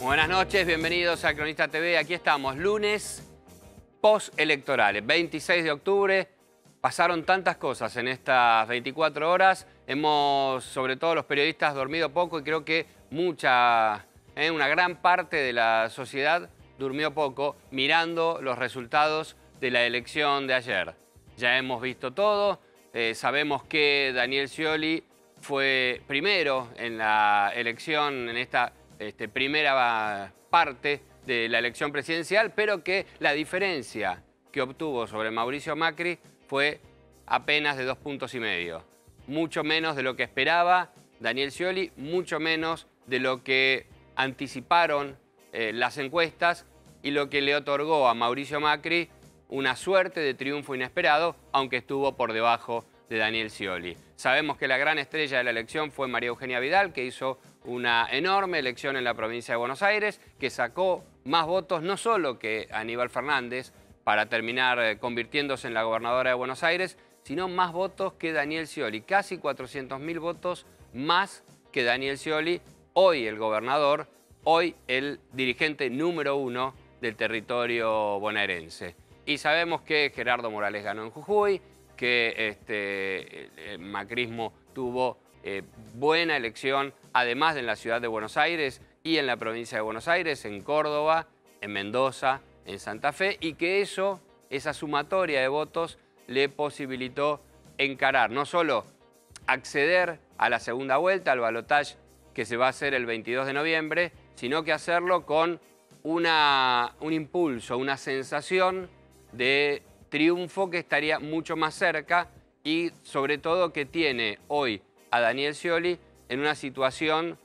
Buenas noches, bienvenidos a Cronista TV. Aquí estamos, lunes postelectorales, 26 de octubre. Pasaron tantas cosas en estas 24 horas. Hemos, sobre todo los periodistas, dormido poco y creo que mucha, ¿eh? una gran parte de la sociedad durmió poco mirando los resultados de la elección de ayer. Ya hemos visto todo, eh, sabemos que Daniel Scioli fue primero en la elección, en esta este, primera parte de la elección presidencial, pero que la diferencia que obtuvo sobre Mauricio Macri fue apenas de dos puntos y medio. Mucho menos de lo que esperaba Daniel Scioli, mucho menos de lo que anticiparon eh, las encuestas y lo que le otorgó a Mauricio Macri una suerte de triunfo inesperado, aunque estuvo por debajo de Daniel Scioli. Sabemos que la gran estrella de la elección fue María Eugenia Vidal, que hizo una enorme elección en la provincia de Buenos Aires que sacó más votos no solo que Aníbal Fernández para terminar eh, convirtiéndose en la gobernadora de Buenos Aires, sino más votos que Daniel Scioli, casi 400.000 votos más que Daniel Scioli, hoy el gobernador, hoy el dirigente número uno del territorio bonaerense. Y sabemos que Gerardo Morales ganó en Jujuy, que este, macrismo tuvo eh, buena elección además en la ciudad de Buenos Aires y en la provincia de Buenos Aires, en Córdoba, en Mendoza, en Santa Fe, y que eso, esa sumatoria de votos, le posibilitó encarar no solo acceder a la segunda vuelta, al balotaje que se va a hacer el 22 de noviembre, sino que hacerlo con una, un impulso, una sensación de triunfo que estaría mucho más cerca y sobre todo que tiene hoy a Daniel Scioli en una situación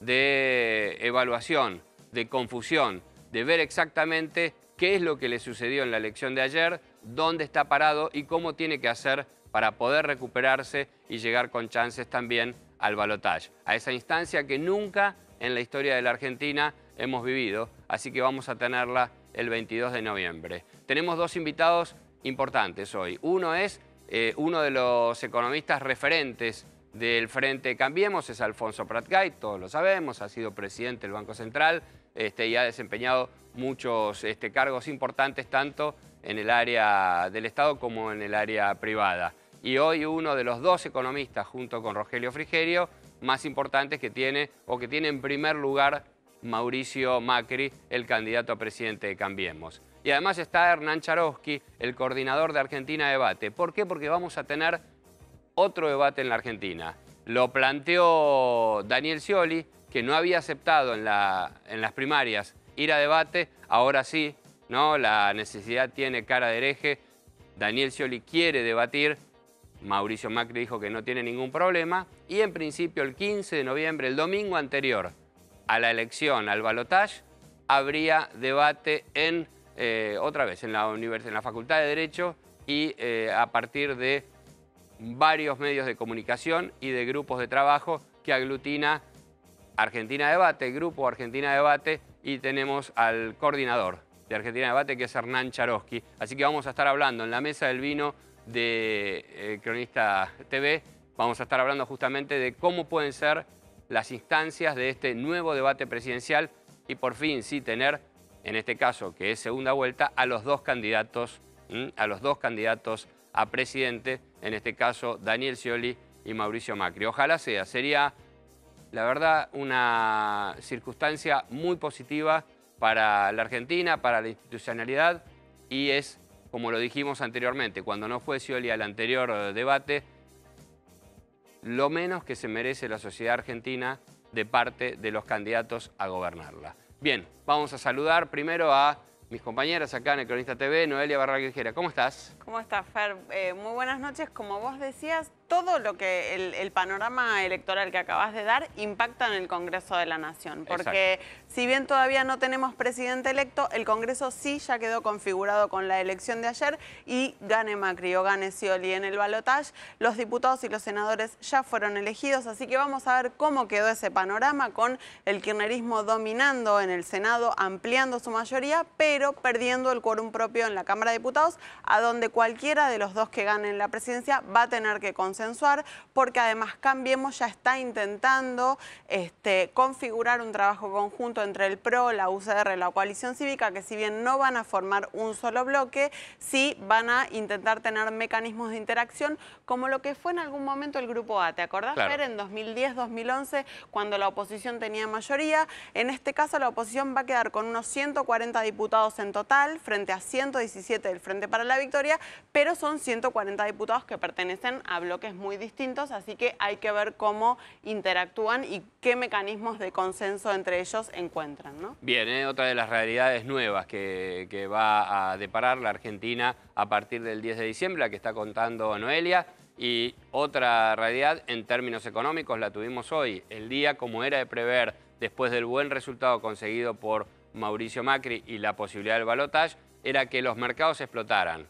de evaluación, de confusión, de ver exactamente qué es lo que le sucedió en la elección de ayer, dónde está parado y cómo tiene que hacer para poder recuperarse y llegar con chances también al balotaje, a esa instancia que nunca en la historia de la Argentina hemos vivido, así que vamos a tenerla el 22 de noviembre. Tenemos dos invitados importantes hoy. Uno es eh, uno de los economistas referentes del Frente Cambiemos es Alfonso Pratgay, todos lo sabemos, ha sido presidente del Banco Central este, y ha desempeñado muchos este, cargos importantes tanto en el área del Estado como en el área privada. Y hoy uno de los dos economistas, junto con Rogelio Frigerio, más importantes que tiene o que tiene en primer lugar Mauricio Macri, el candidato a presidente de Cambiemos. Y además está Hernán Charovsky, el coordinador de Argentina Debate. ¿Por qué? Porque vamos a tener otro debate en la Argentina. Lo planteó Daniel Scioli, que no había aceptado en, las primarias ir a debate, ahora sí, ¿no? La necesidad tiene cara de hereje. Daniel Scioli quiere debatir. Mauricio Macri dijo que no tiene ningún problema. Y en principio, el 15 de noviembre, el domingo anterior a la elección, al balotaje, habría debate en, eh, otra vez, en la, en la Facultad de Derecho y eh, a partir de varios medios de comunicación y de grupos de trabajo que aglutina Argentina Debate, Grupo Argentina Debate, y tenemos al coordinador de Argentina Debate, que es Hernán Charosky. Así que vamos a estar hablando en la mesa del vino de eh, Cronista TV, vamos a estar hablando justamente de cómo pueden ser las instancias de este nuevo debate presidencial y por fin sí tener, en este caso que es segunda vuelta, a los dos candidatos, a los dos candidatos a presidente, en este caso Daniel Scioli y Mauricio Macri. Ojalá sea, sería la verdad una circunstancia muy positiva para la Argentina, para la institucionalidad y es, como lo dijimos anteriormente, cuando no fue Scioli al anterior eh, debate, lo menos que se merece la sociedad argentina de parte de los candidatos a gobernarla. Bien, vamos a saludar primero a mis compañeras acá en el Cronista TV, Noelia Grigera. ¿Cómo estás? ¿Cómo estás, Fer? Eh, muy buenas noches. Como vos decías, todo lo que el, panorama electoral que acabas de dar impacta en el Congreso de la Nación, porque si bien todavía no tenemos presidente electo, el Congreso sí ya quedó configurado con la elección de ayer y gane Macri o gane Scioli en el balotaje. Los diputados y los senadores ya fueron elegidos, así que vamos a ver cómo quedó ese panorama con el kirchnerismo dominando en el Senado, ampliando su mayoría, pero perdiendo el quórum propio en la Cámara de Diputados, a donde cualquiera de los dos que ganen la presidencia va a tener que consensuar, porque además Cambiemos ya está intentando este, configurar un trabajo conjunto entre el PRO, la UCR, la coalición cívica, que si bien no van a formar un solo bloque, sí van a intentar tener mecanismos de interacción, como lo que fue en algún momento el Grupo A. ¿Te acordás, Ver en 2010-2011, cuando la oposición tenía mayoría? En este caso, la oposición va a quedar con unos 140 diputados en total, frente a 117 del Frente para la Victoria, pero son 140 diputados que pertenecen a bloques muy distintos, así que hay que ver cómo interactúan y qué mecanismos de consenso entre ellos encuentran encuentran. Bien, otra de las realidades nuevas que, que va a deparar la Argentina a partir del 10 de diciembre, la que está contando Noelia. Y otra realidad en términos económicos la tuvimos hoy. El día, como era de prever, después del buen resultado conseguido por Mauricio Macri y la posibilidad del balotaje, era que los mercados explotaran.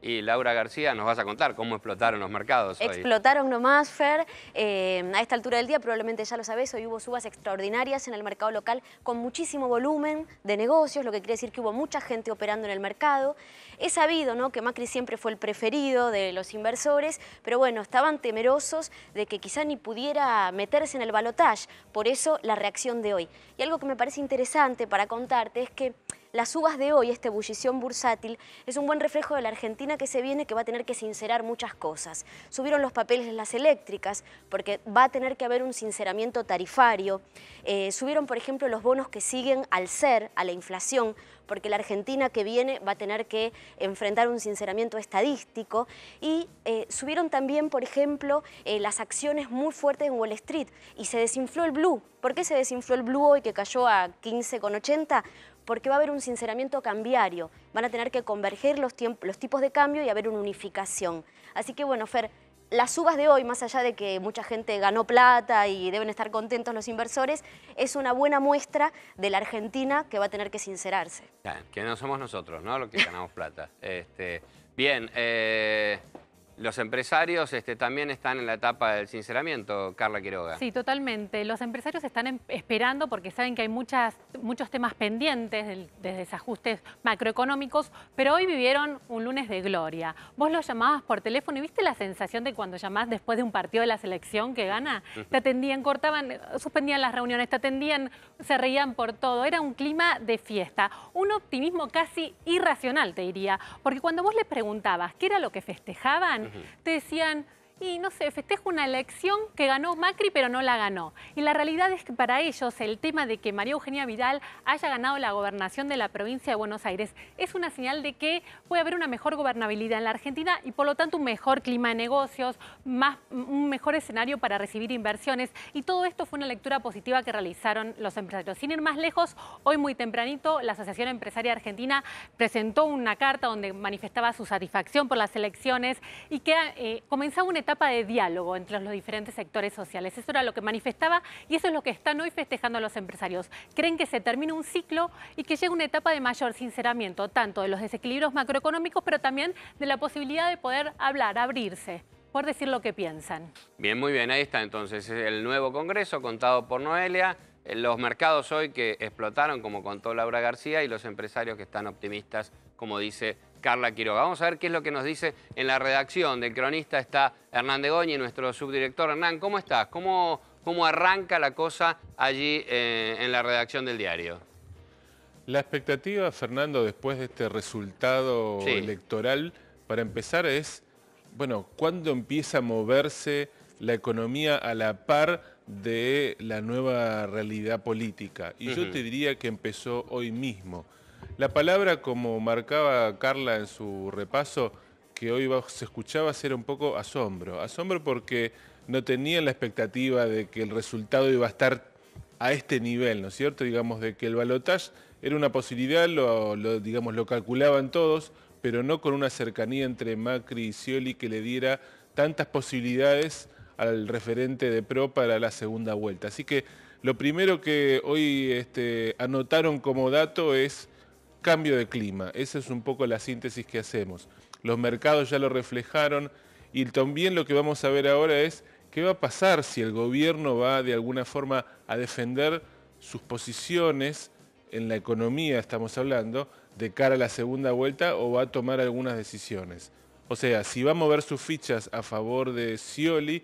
Y Laura García, nos vas a contar cómo explotaron los mercados. Hoy. Explotaron nomás, Fer. Eh, a esta altura del día, probablemente ya lo sabes. hoy hubo subas extraordinarias en el mercado local con muchísimo volumen de negocios, lo que quiere decir que hubo mucha gente operando en el mercado. Es sabido ¿no? que Macri siempre fue el preferido de los inversores, pero bueno, estaban temerosos de que quizá ni pudiera meterse en el balotaje. Por eso la reacción de hoy. Y algo que me parece interesante para contarte es que las uvas de hoy, esta ebullición bursátil, es un buen reflejo de la Argentina que se viene, que va a tener que sincerar muchas cosas. Subieron los papeles de las eléctricas, porque va a tener que haber un sinceramiento tarifario. Eh, subieron, por ejemplo, los bonos que siguen al ser, a la inflación, porque la Argentina que viene va a tener que enfrentar un sinceramiento estadístico. Y eh, subieron también, por ejemplo, eh, las acciones muy fuertes en Wall Street y se desinfló el blue. ¿Por qué se desinfló el blue hoy que cayó a 15,80? porque va a haber un sinceramiento cambiario, van a tener que converger los, tipos de cambio y haber una unificación. Así que bueno, Fer, las subas de hoy, más allá de que mucha gente ganó plata y deben estar contentos los inversores, es una buena muestra de la Argentina que va a tener que sincerarse. que no somos nosotros, ¿no? Los que ganamos plata. Este, bien, eh, los empresarios este, también están en la etapa del sinceramiento, Carla Quiroga. Sí, totalmente. Los empresarios están em, esperando porque saben que hay muchas, muchos temas pendientes de, desajustes macroeconómicos, pero hoy vivieron un lunes de gloria. Vos los llamabas por teléfono y viste la sensación de cuando llamás después de un partido de la selección que gana, te atendían, cortaban, suspendían las reuniones, te atendían, se reían por todo. Era un clima de fiesta, un optimismo casi irracional, te diría, porque cuando vos les preguntabas qué era lo que festejaban, te decían, y no sé, festejo una elección que ganó Macri pero no la ganó. Y la realidad es que para ellos el tema de que María Eugenia Vidal haya ganado la gobernación de la provincia de Buenos Aires es una señal de que puede haber una mejor gobernabilidad en la Argentina y por lo tanto un mejor clima de negocios, más, un mejor escenario para recibir inversiones. Y todo esto fue una lectura positiva que realizaron los empresarios. Sin ir más lejos, hoy muy tempranito la Asociación Empresaria Argentina presentó una carta donde manifestaba su satisfacción por las elecciones y que eh, comenzaba un etapa de diálogo entre los diferentes sectores sociales. Eso era lo que manifestaba y eso es lo que están hoy festejando los empresarios. Creen que se termina un ciclo y que llega una etapa de mayor sinceramiento, tanto de los desequilibrios macroeconómicos, pero también de la posibilidad de poder hablar, abrirse por decir lo que piensan. Bien, muy bien, ahí está entonces el nuevo Congreso contado por Noelia, eh, los mercados hoy que explotaron, como contó Laura García, y los empresarios que están optimistas, como dice Carla Quiroga. Vamos a ver qué es lo que nos dice en la redacción del cronista. Está Hernán de Goñi, nuestro subdirector. Hernán, ¿cómo estás? ¿Cómo, arranca la cosa allí eh, en la redacción del diario? La expectativa, Fernando, después de este resultado electoral, para empezar es, bueno, ¿cuándo empieza a moverse la economía a la par de la nueva realidad política? Y yo te diría que empezó hoy mismo. La palabra, como marcaba Carla en su repaso, que hoy se escuchaba era un poco asombro. Asombro porque no tenían la expectativa de que el resultado iba a estar a este nivel, ¿no es cierto? Digamos, de que el balotaje era una posibilidad, lo, digamos, lo calculaban todos, pero no con una cercanía entre Macri y Scioli que le diera tantas posibilidades al referente de PRO para la segunda vuelta. Así que lo primero que hoy este, anotaron como dato es cambio de clima. Esa es un poco la síntesis que hacemos. Los mercados ya lo reflejaron y también lo que vamos a ver ahora es qué va a pasar si el gobierno va de alguna forma a defender sus posiciones en la economía, estamos hablando, de cara a la segunda vuelta o va a tomar algunas decisiones. O sea, si va a mover sus fichas a favor de Scioli,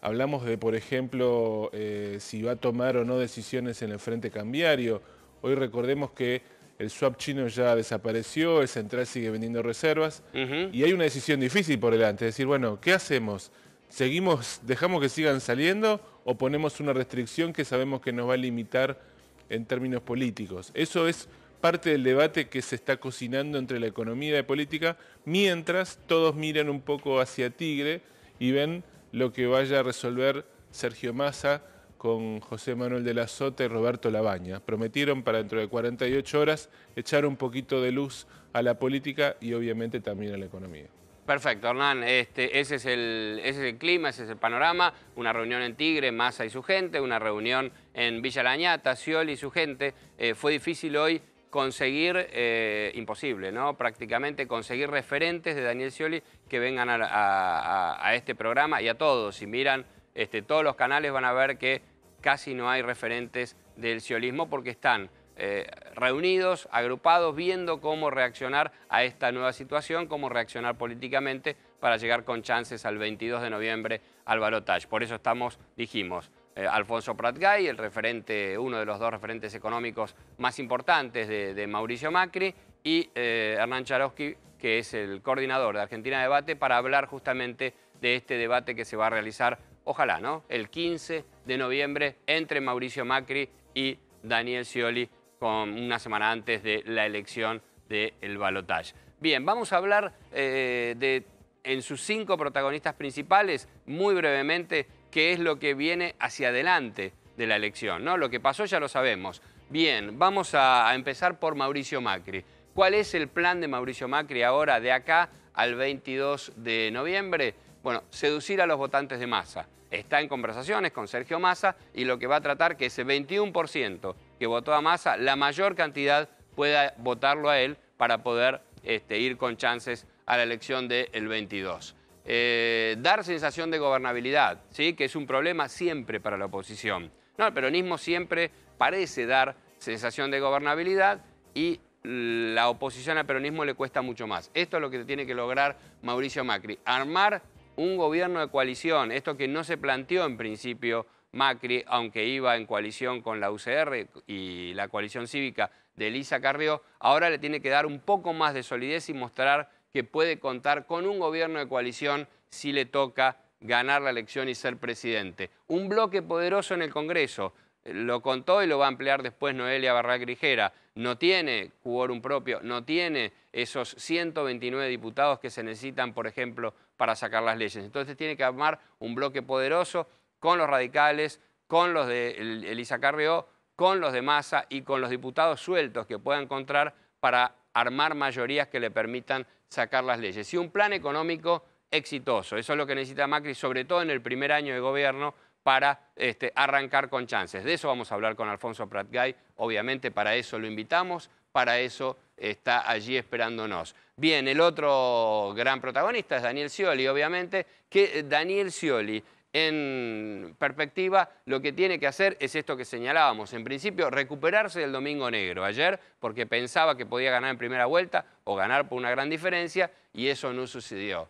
hablamos de, por ejemplo, eh, si va a tomar o no decisiones en el Frente Cambiario. Hoy recordemos que el swap chino ya desapareció, el central sigue vendiendo reservas y hay una decisión difícil por delante, es decir, bueno, ¿qué hacemos? ¿Seguimos, dejamos que sigan saliendo o ponemos una restricción que sabemos que nos va a limitar en términos políticos? Eso es parte del debate que se está cocinando entre la economía y la política, mientras todos miran un poco hacia Tigre y ven lo que vaya a resolver Sergio Massa con José Manuel de la Sota y Roberto Labaña. Prometieron para dentro de 48 horas echar un poquito de luz a la política y obviamente también a la economía. Perfecto, Hernán. Este, ese, es el, clima, ese es el panorama. Una reunión en Tigre, Massa y su gente, una reunión en Villa Lañata, Scioli y su gente. Eh, fue difícil hoy conseguir, eh, imposible, ¿no? Prácticamente conseguir referentes de Daniel Scioli que vengan a, este programa y a todos. Si miran este, todos los canales van a ver que casi no hay referentes del ciolismo porque están eh, reunidos, agrupados, viendo cómo reaccionar a esta nueva situación, cómo reaccionar políticamente para llegar con chances al 22 de noviembre al Balotage. Por eso estamos, dijimos, eh, Alfonso Pratgay, el referente, uno de los dos referentes económicos más importantes de, Mauricio Macri, y eh, Hernán Charovsky, que es el coordinador de Argentina Debate, para hablar justamente de este debate que se va a realizar ojalá, ¿no? El 15 de noviembre entre Mauricio Macri y Daniel Scioli, con una semana antes de la elección del Balotage. Bien, vamos a hablar eh, de, en sus cinco protagonistas principales, muy brevemente, qué es lo que viene hacia adelante de la elección, ¿no? Lo que pasó ya lo sabemos. Bien, vamos a empezar por Mauricio Macri. ¿Cuál es el plan de Mauricio Macri ahora de acá al 22 de noviembre? Bueno, seducir a los votantes de masa. Está en conversaciones con Sergio Massa y lo que va a tratar que ese 21% que votó a Massa, la mayor cantidad pueda votarlo a él para poder este, ir con chances a la elección del 22. Eh, dar sensación de gobernabilidad, ¿sí? que es un problema siempre para la oposición. el peronismo siempre parece dar sensación de gobernabilidad y la oposición al peronismo le cuesta mucho más. Esto es lo que tiene que lograr Mauricio Macri, armar un gobierno de coalición, esto que no se planteó en principio Macri, aunque iba en coalición con la UCR y la coalición cívica de Elisa Carrió, ahora le tiene que dar un poco más de solidez y mostrar que puede contar con un gobierno de coalición si le toca ganar la elección y ser presidente. Un bloque poderoso en el Congreso, lo contó y lo va a ampliar después Noelia Barra Grijera, no tiene quórum propio, no tiene esos 129 diputados que se necesitan, por ejemplo, para sacar las leyes. Entonces tiene que armar un bloque poderoso con los radicales, con los de Elisa Carrió, con los de Massa y con los diputados sueltos que pueda encontrar para armar mayorías que le permitan sacar las leyes. Y un plan económico exitoso, eso es lo que necesita Macri, sobre todo en el primer año de gobierno, para este, arrancar con chances. De eso vamos a hablar con Alfonso Pratgay, obviamente para eso lo invitamos, para eso está allí esperándonos. Bien, el otro gran protagonista es Daniel Scioli, obviamente, que eh, Daniel Scioli en perspectiva, lo que tiene que hacer es esto que señalábamos. En principio, recuperarse del domingo negro. Ayer, porque pensaba que podía ganar en primera vuelta o ganar por una gran diferencia, y eso no sucedió.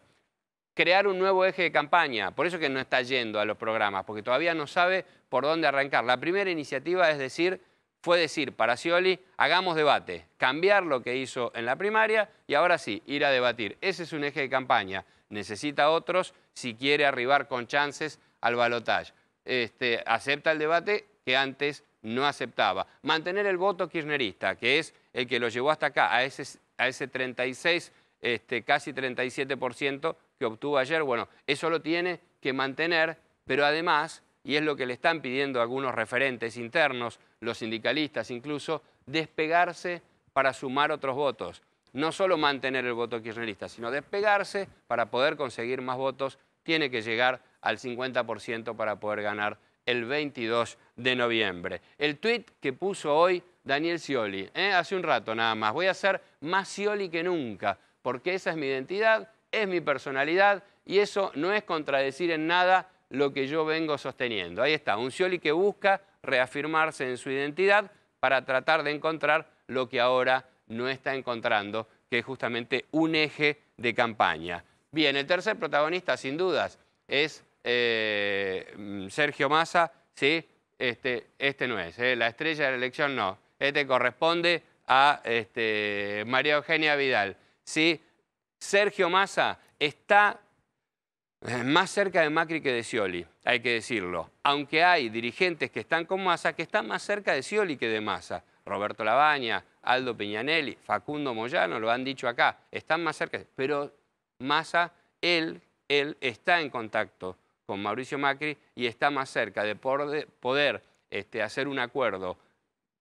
Crear un nuevo eje de campaña. Por eso que no está yendo a los programas, porque todavía no sabe por dónde arrancar. La primera iniciativa es decir, fue decir para Scioli, hagamos debate, cambiar lo que hizo en la primaria y ahora sí, ir a debatir. Ese es un eje de campaña. Necesita otros si quiere arribar con chances al balotaje. Este, acepta el debate que antes no aceptaba. Mantener el voto kirchnerista, que es el que lo llevó hasta acá, a ese, a ese 36, este, casi 37% que obtuvo ayer, bueno, eso lo tiene que mantener, pero además y es lo que le están pidiendo algunos referentes internos, los sindicalistas incluso, despegarse para sumar otros votos. No solo mantener el voto kirchnerista, sino despegarse para poder conseguir más votos, tiene que llegar al 50% para poder ganar el 22 de noviembre. El tuit que puso hoy Daniel Scioli, ¿eh? hace un rato nada más, voy a ser más Scioli que nunca, porque esa es mi identidad, es mi personalidad y eso no es contradecir en nada lo que yo vengo sosteniendo. Ahí está, un Scioli que busca reafirmarse en su identidad para tratar de encontrar lo que ahora no está encontrando, que es justamente un eje de campaña. Bien, el tercer protagonista, sin dudas, es eh, mm, Sergio Massa, ¿sí? Este, este no es, ¿eh? la estrella de la elección no. Este corresponde a este, María Eugenia Vidal. ¿sí? Sergio Massa está eh, más cerca de Macri que de Scioli, hay que decirlo. Aunque hay dirigentes que están con Massa, que están más cerca de Scioli que de Massa. Roberto Labaña, Aldo Peñanelli, Facundo Moyano, lo han dicho acá, están más cerca. Pero Massa, él, él está en contacto con Mauricio Macri y está más cerca de poder este, hacer un acuerdo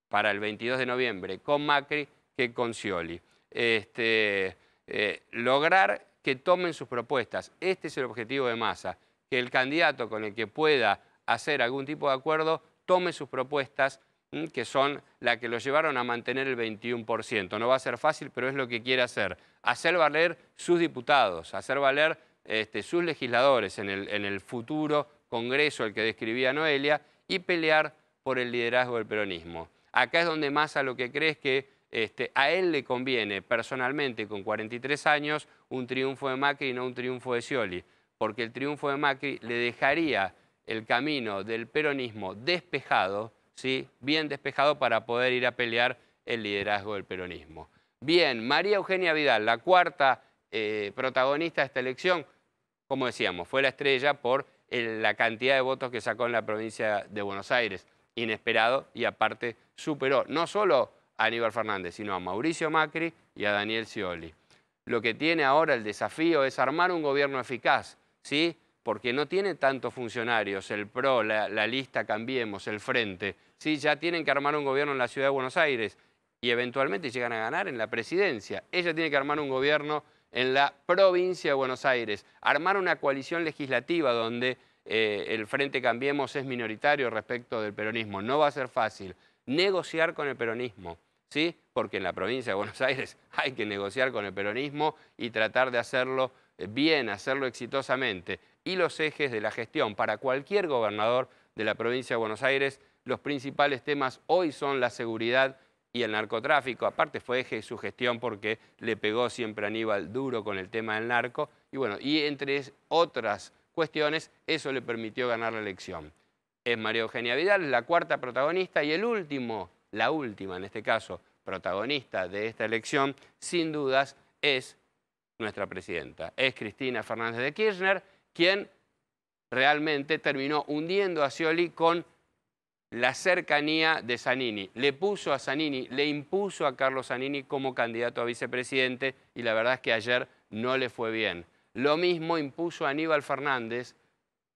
para el 22 de noviembre con Macri que con Scioli. Este, eh, lograr que tomen sus propuestas. Este es el objetivo de Massa, que el candidato con el que pueda hacer algún tipo de acuerdo tome sus propuestas, mm, que son las que lo llevaron a mantener el 21%. No va a ser fácil, pero es lo que quiere hacer. Hacer valer sus diputados, hacer valer este, sus legisladores en el, en el futuro Congreso, el que describía Noelia, y pelear por el liderazgo del peronismo. Acá es donde Massa lo que cree es que este, a él le conviene personalmente, con 43 años, un triunfo de Macri y no un triunfo de Scioli, porque el triunfo de Macri le dejaría el camino del peronismo despejado, ¿sí? bien despejado para poder ir a pelear el liderazgo del peronismo. Bien, María Eugenia Vidal, la cuarta eh, protagonista de esta elección, como decíamos, fue la estrella por la cantidad de votos que sacó en la provincia de Buenos Aires, inesperado y aparte superó no solo a Aníbal Fernández, sino a Mauricio Macri y a Daniel Scioli. Lo que tiene ahora el desafío es armar un gobierno eficaz, ¿sí? porque no tiene tantos funcionarios, el PRO, la, lista Cambiemos, el Frente, ¿sí? ya tienen que armar un gobierno en la Ciudad de Buenos Aires y eventualmente llegan a ganar en la presidencia. Ella tiene que armar un gobierno en la provincia de Buenos Aires, armar una coalición legislativa donde eh, el Frente Cambiemos es minoritario respecto del peronismo. No va a ser fácil negociar con el peronismo, ¿sí? porque en la provincia de Buenos Aires hay que negociar con el peronismo y tratar de hacerlo eh, bien, hacerlo exitosamente. Y los ejes de la gestión para cualquier gobernador de la provincia de Buenos Aires, los principales temas hoy son la seguridad y el narcotráfico. Aparte fue eje de su gestión porque le pegó siempre a Aníbal duro con el tema del narco. Y bueno, y entre otras cuestiones, eso le permitió ganar la elección es María Eugenia Vidal, la cuarta protagonista y el último, la última en este caso, protagonista de esta elección, sin dudas, es nuestra presidenta, es Cristina Fernández de Kirchner, quien realmente terminó hundiendo a Scioli con la cercanía de Zanini. Le puso a Zanini, le impuso a Carlos Zanini como candidato a vicepresidente y la verdad es que ayer no le fue bien. Lo mismo impuso a Aníbal Fernández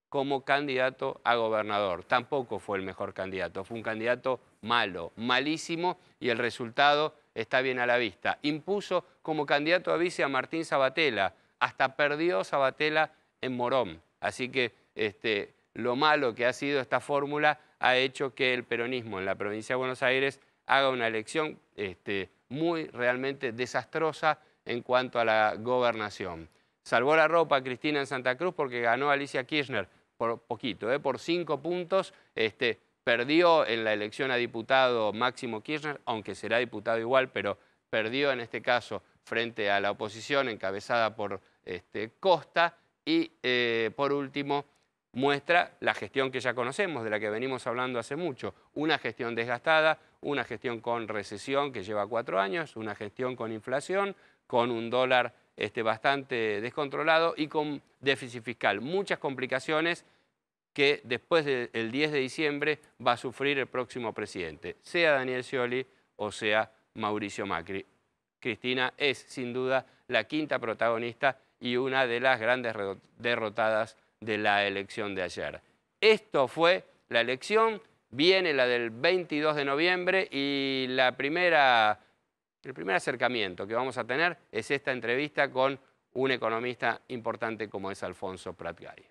como candidato a gobernador. Tampoco fue el mejor candidato, fue un candidato malo, malísimo, y el resultado está bien a la vista. Impuso como candidato a vice a Martín Sabatella, hasta perdió Sabatella en Morón. Así que este, lo malo que ha sido esta fórmula ha hecho que el peronismo en la provincia de Buenos Aires haga una elección este, muy realmente desastrosa en cuanto a la gobernación. Salvó la ropa Cristina en Santa Cruz porque ganó Alicia Kirchner, por poquito, ¿eh? por cinco puntos, este, perdió en la elección a diputado Máximo Kirchner, aunque será diputado igual, pero perdió en este caso frente a la oposición encabezada por este, Costa y eh, por último muestra la gestión que ya conocemos, de la que venimos hablando hace mucho, una gestión desgastada, una gestión con recesión que lleva cuatro años, una gestión con inflación, con un dólar este, bastante descontrolado y con déficit fiscal. Muchas complicaciones que después del 10 de diciembre va a sufrir el próximo presidente, sea Daniel Scioli o sea Mauricio Macri. Cristina es sin duda la quinta protagonista y una de las grandes derrotadas de la elección de ayer. Esto fue la elección, viene la del 22 de noviembre y la primera el primer acercamiento que vamos a tener es esta entrevista con un economista importante como es Alfonso Pratgai.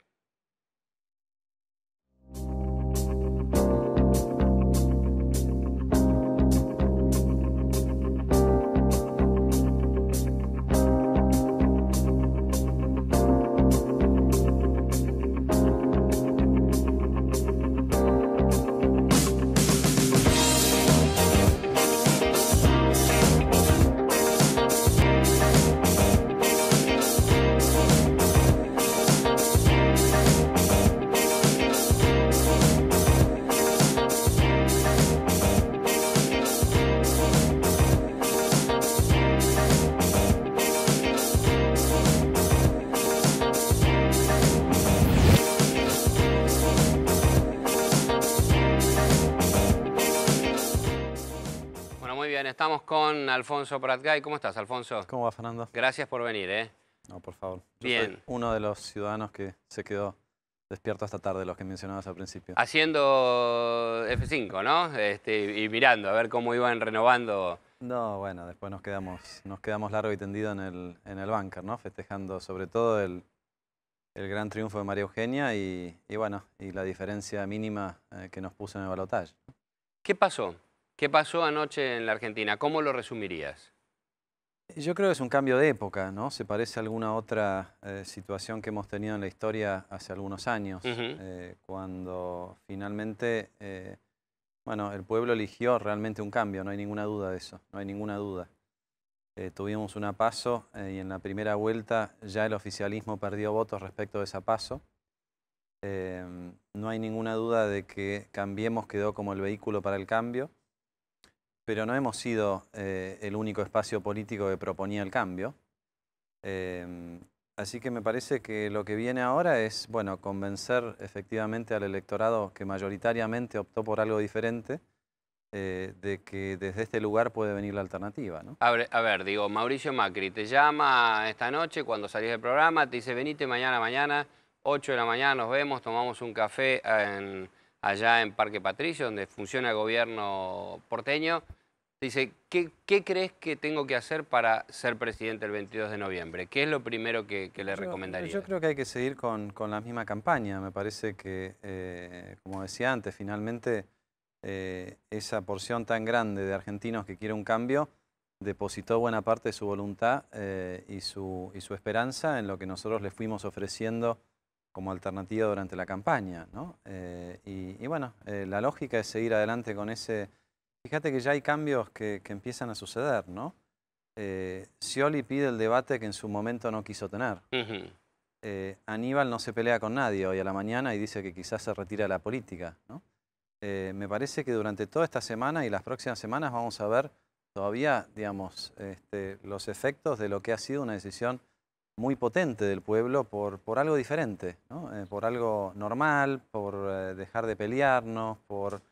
Estamos con Alfonso Pratgay. ¿Cómo estás, Alfonso? ¿Cómo va, Fernando? Gracias por venir, ¿eh? No, por favor. Bien. uno de los ciudadanos que se quedó despierto esta tarde, los que mencionabas al principio. Haciendo F5, ¿no? Este, y mirando a ver cómo iban renovando. No, bueno, después nos quedamos, nos quedamos largo y tendido en el, en el ¿no? Festejando sobre todo el, gran triunfo de María Eugenia y, bueno, y la diferencia mínima eh, que nos puso en el balotaje. ¿Qué pasó? ¿Qué pasó anoche en la Argentina? ¿Cómo lo resumirías? Yo creo que es un cambio de época, ¿no? Se parece a alguna otra eh, situación que hemos tenido en la historia hace algunos años, eh, cuando finalmente, eh, bueno, el pueblo eligió realmente un cambio, no hay ninguna duda de eso, no hay ninguna duda. tuvimos una paso y en la primera vuelta ya el oficialismo perdió votos respecto de esa paso. no hay ninguna duda de que Cambiemos quedó como el vehículo para el cambio pero no hemos sido eh, el único espacio político que proponía el cambio. Em, así que me parece que lo que viene ahora es, bueno, convencer efectivamente al electorado que mayoritariamente optó por algo diferente, eh, de que desde este lugar puede venir la alternativa. A, ver, digo, Mauricio Macri te llama esta noche cuando salís del programa, te dice, venite mañana, mañana, 8 de la mañana nos vemos, tomamos un café allá en Parque Patricio, donde funciona el gobierno porteño, dice, ¿qué, crees que tengo que hacer para ser presidente el 22 de noviembre? ¿Qué es lo primero que, le recomendaría? Yo creo que hay que seguir con, la misma campaña. Me parece que, eh, como decía antes, finalmente eh, esa porción tan grande de argentinos que quiere un cambio depositó buena parte de su voluntad eh, y, su, y su esperanza en lo que nosotros le fuimos ofreciendo como alternativa durante la campaña. Y, y, bueno, la lógica es seguir adelante con ese Fíjate que ya hay cambios que, empiezan a suceder, ¿no? Eh, Scioli pide el debate que en su momento no quiso tener. Eh, Aníbal no se pelea con nadie hoy a la mañana y dice que quizás se retira de la política. Eh, me parece que durante toda esta semana y las próximas semanas vamos a ver todavía, digamos, este, los efectos de lo que ha sido una decisión muy potente del pueblo por, por algo diferente, por algo normal, por dejar de pelearnos, por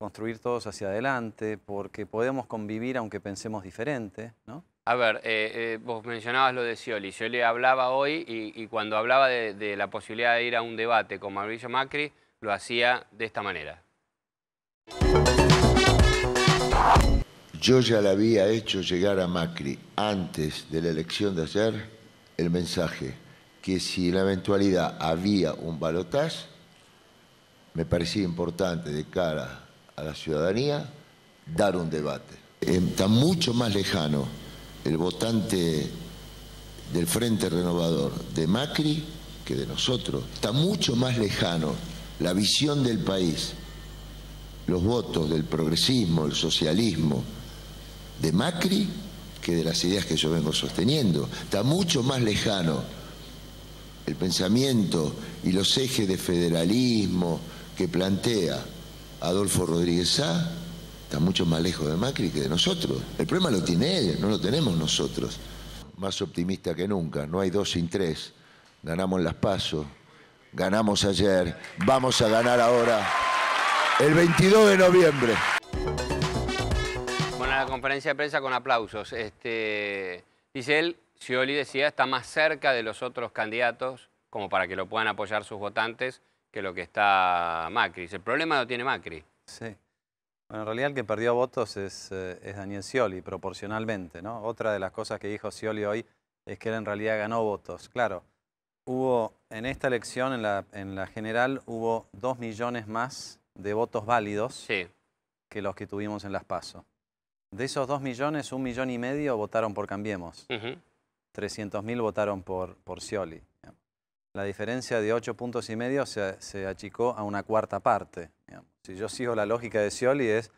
construir todos hacia adelante, porque podemos convivir aunque pensemos diferente, ¿no? A ver, eh, eh, vos mencionabas lo de Scioli. le hablaba hoy y, cuando hablaba de, la posibilidad de ir a un debate con Mauricio Macri, lo hacía de esta manera. Yo ya le había hecho llegar a Macri antes de la elección de ayer el mensaje que si en la eventualidad había un balotaje, me parecía importante de cara a la ciudadanía dar un debate. Está mucho más lejano el votante del Frente Renovador de Macri que de nosotros. Está mucho más lejano la visión del país, los votos del progresismo, el socialismo de Macri que de las ideas que yo vengo sosteniendo. Está mucho más lejano el pensamiento y los ejes de federalismo que plantea Adolfo Rodríguez Sá está mucho más lejos de Macri que de nosotros. El problema lo tiene él, no lo tenemos nosotros. Más optimista que nunca, no hay dos sin tres. Ganamos las pasos, ganamos ayer, vamos a ganar ahora el 22 de noviembre. Bueno, la conferencia de prensa con aplausos. Este, dice él, Scioli decía, está más cerca de los otros candidatos como para que lo puedan apoyar sus votantes que lo que está Macri. El problema lo tiene Macri. Sí. Bueno, en realidad el que perdió votos eh, es, Daniel Scioli, proporcionalmente, ¿no? Otra de las cosas que dijo Scioli hoy es que él en realidad ganó votos. Claro, hubo en esta elección, en la, en la general, hubo dos millones más de votos válidos que los que tuvimos en las PASO. De esos dos millones, un millón y medio votaron por Cambiemos. Uh 300.000 votaron por, por Scioli la diferencia de ocho puntos y medio se, achicó a una cuarta parte. Si yo sigo la lógica de Scioli es,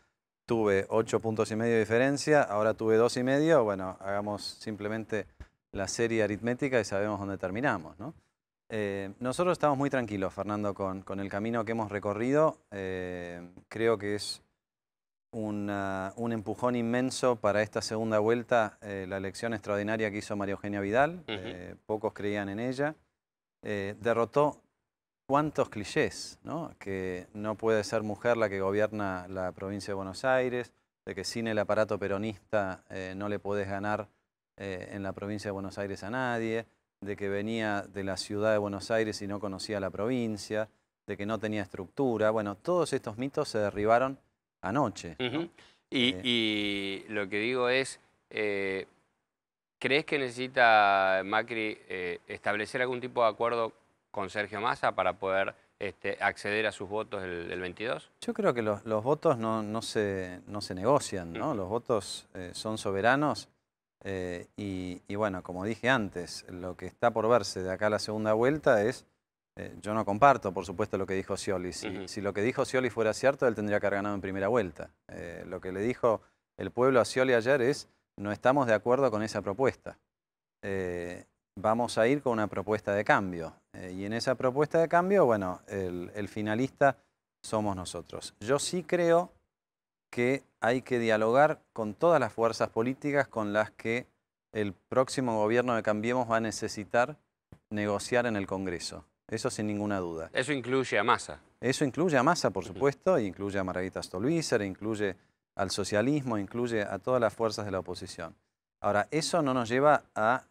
tuve ocho puntos y medio de diferencia, ahora tuve dos y medio, bueno, hagamos simplemente la serie aritmética y sabemos dónde terminamos. Eh, nosotros estamos muy tranquilos, Fernando, con, el camino que hemos recorrido. Eh, creo que es un empujón inmenso para esta segunda vuelta, eh, la elección extraordinaria que hizo María Eugenia Vidal. pocos creían en ella. Eh, derrotó cuántos clichés, ¿no? Que no puede ser mujer la que gobierna la provincia de Buenos Aires, de que sin el aparato peronista eh, no le podés ganar eh, en la provincia de Buenos Aires a nadie, de que venía de la ciudad de Buenos Aires y no conocía la provincia, de que no tenía estructura. Bueno, todos estos mitos se derribaron anoche. y, lo que digo es, ¿Crees que necesita Macri eh, establecer algún tipo de acuerdo con Sergio Massa para poder este, acceder a sus votos el, 22? Yo creo que los, votos no, se, negocian, ¿no? Los votos eh, son soberanos eh, y, bueno, como dije antes, lo que está por verse de acá a la segunda vuelta es, yo no comparto por supuesto lo que dijo Scioli, si, si, lo que dijo Scioli fuera cierto, él tendría que haber ganado en primera vuelta. lo que le dijo el pueblo a Scioli ayer es no estamos de acuerdo con esa propuesta. Eh, vamos a ir con una propuesta de cambio. Eh, y en esa propuesta de cambio, bueno, el, finalista somos nosotros. Yo sí creo que hay que dialogar con todas las fuerzas políticas con las que el próximo gobierno de Cambiemos va a necesitar negociar en el Congreso. Eso sin ninguna duda. Eso incluye a Massa. Eso incluye a Massa, por supuesto, incluye a Margarita Stolwizer, incluye al socialismo, incluye a todas las fuerzas de la oposición. Ahora, eso no nos lleva a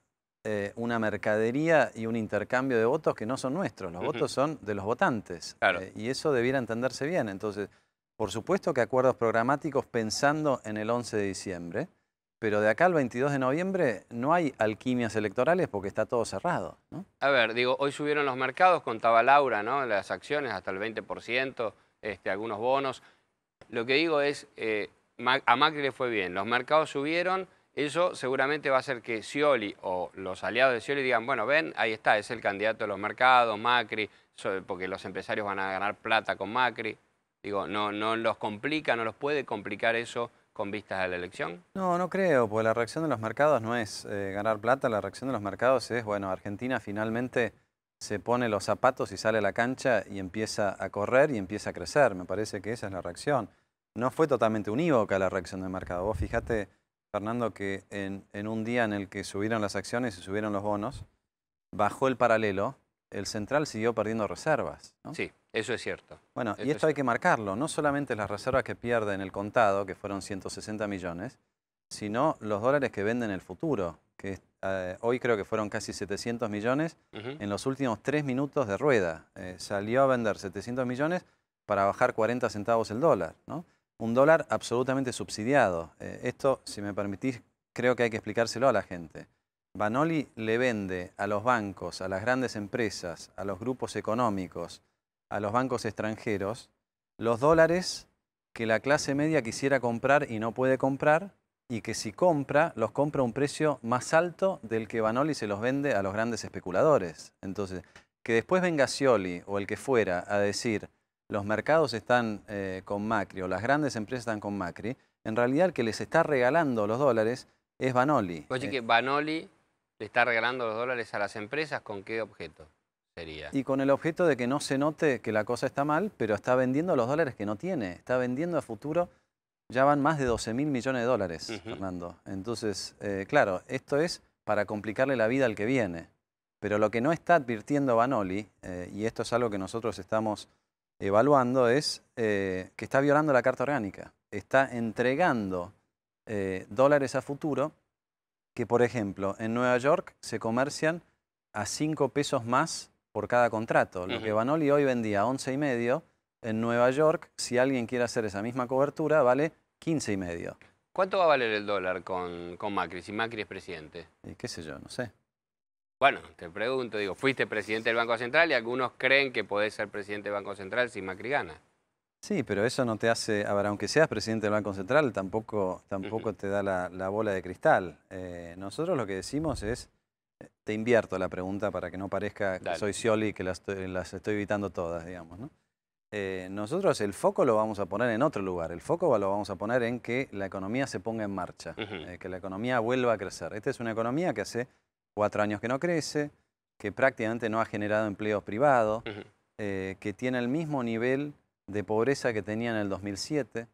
eh, una mercadería y un intercambio de votos que no son nuestros, los votos son de los votantes. Eh, y eso debiera entenderse bien. Entonces, por supuesto que acuerdos programáticos pensando en el 11 de diciembre, pero de acá al 22 de noviembre no hay alquimias electorales porque está todo cerrado. A ver, digo, hoy subieron los mercados, contaba Laura, ¿no? Las acciones hasta el 20%, este, algunos bonos. Lo que digo es, eh, a Macri le fue bien, los mercados subieron, eso seguramente va a hacer que Scioli o los aliados de Scioli digan, bueno, ven, ahí está, es el candidato de los mercados, Macri, porque los empresarios van a ganar plata con Macri. Digo, no, no los complica, no los puede complicar eso con vistas a la elección? No, no creo, porque la reacción de los mercados no es eh, ganar plata, la reacción de los mercados es, bueno, Argentina finalmente se pone los zapatos y sale a la cancha y empieza a correr y empieza a crecer. Me parece que esa es la reacción no fue totalmente unívoca la reacción del mercado. Vos fijate, Fernando, que en, un día en el que subieron las acciones y subieron los bonos, bajó el paralelo, el central siguió perdiendo reservas. Sí, eso es cierto. Bueno, y esto hay que marcarlo. No solamente las reservas que pierde en el contado, que fueron 160 millones, sino los dólares que vende en el futuro, que eh, hoy creo que fueron casi 700 millones, en los últimos tres minutos de rueda. Eh, salió a vender 700 millones para bajar 40 centavos el dólar. ¿no? un dólar absolutamente subsidiado. Eh, esto, si me permitís, creo que hay que explicárselo a la gente. Banoli le vende a los bancos, a las grandes empresas, a los grupos económicos, a los bancos extranjeros, los dólares que la clase media quisiera comprar y no puede comprar, y que si compra, los compra a un precio más alto del que Banoli se los vende a los grandes especuladores. Entonces, que después venga Scioli o el que fuera a decir, los mercados están eh, con Macri o las grandes empresas están con Macri, en realidad el que les está regalando los dólares es Banoli. Oye, eh, que Banoli le está regalando los dólares a las empresas, ¿con qué objeto sería? Y con el objeto de que no se note que la cosa está mal, pero está vendiendo los dólares que no tiene, está vendiendo a futuro, ya van más de 12 mil millones de dólares, Fernando. Entonces, eh, claro, esto es para complicarle la vida al que viene. Pero lo que no está advirtiendo Banoli, y esto es algo que nosotros estamos evaluando es eh, que está violando la carta orgánica, está entregando eh, dólares a futuro que, por ejemplo, en Nueva York se comercian a 5 pesos más por cada contrato. Lo que Vanoli hoy vendía a 11 y medio, en Nueva York, si alguien quiere hacer esa misma cobertura, vale 15 y medio. ¿Cuánto va a valer el dólar con, Macri, si Macri es presidente? qué sé yo, no sé. Bueno, te pregunto, digo, fuiste presidente del Banco Central y algunos creen que podés ser presidente del Banco Central sin Macri gana. Sí, pero eso no te hace, a ver, aunque seas presidente del Banco Central, tampoco, tampoco te da la, bola de cristal. Eh, nosotros lo que decimos es, eh, te invierto la pregunta para que no parezca que soy Scioli y que las, estoy evitando todas, digamos. Eh, nosotros el foco lo vamos a poner en otro lugar. El foco lo vamos a poner en que la economía se ponga en marcha, que la economía vuelva a crecer. Esta es una economía que hace cuatro años que no crece, que prácticamente no ha generado empleos privados, eh, que tiene el mismo nivel de pobreza que tenía en el 2007,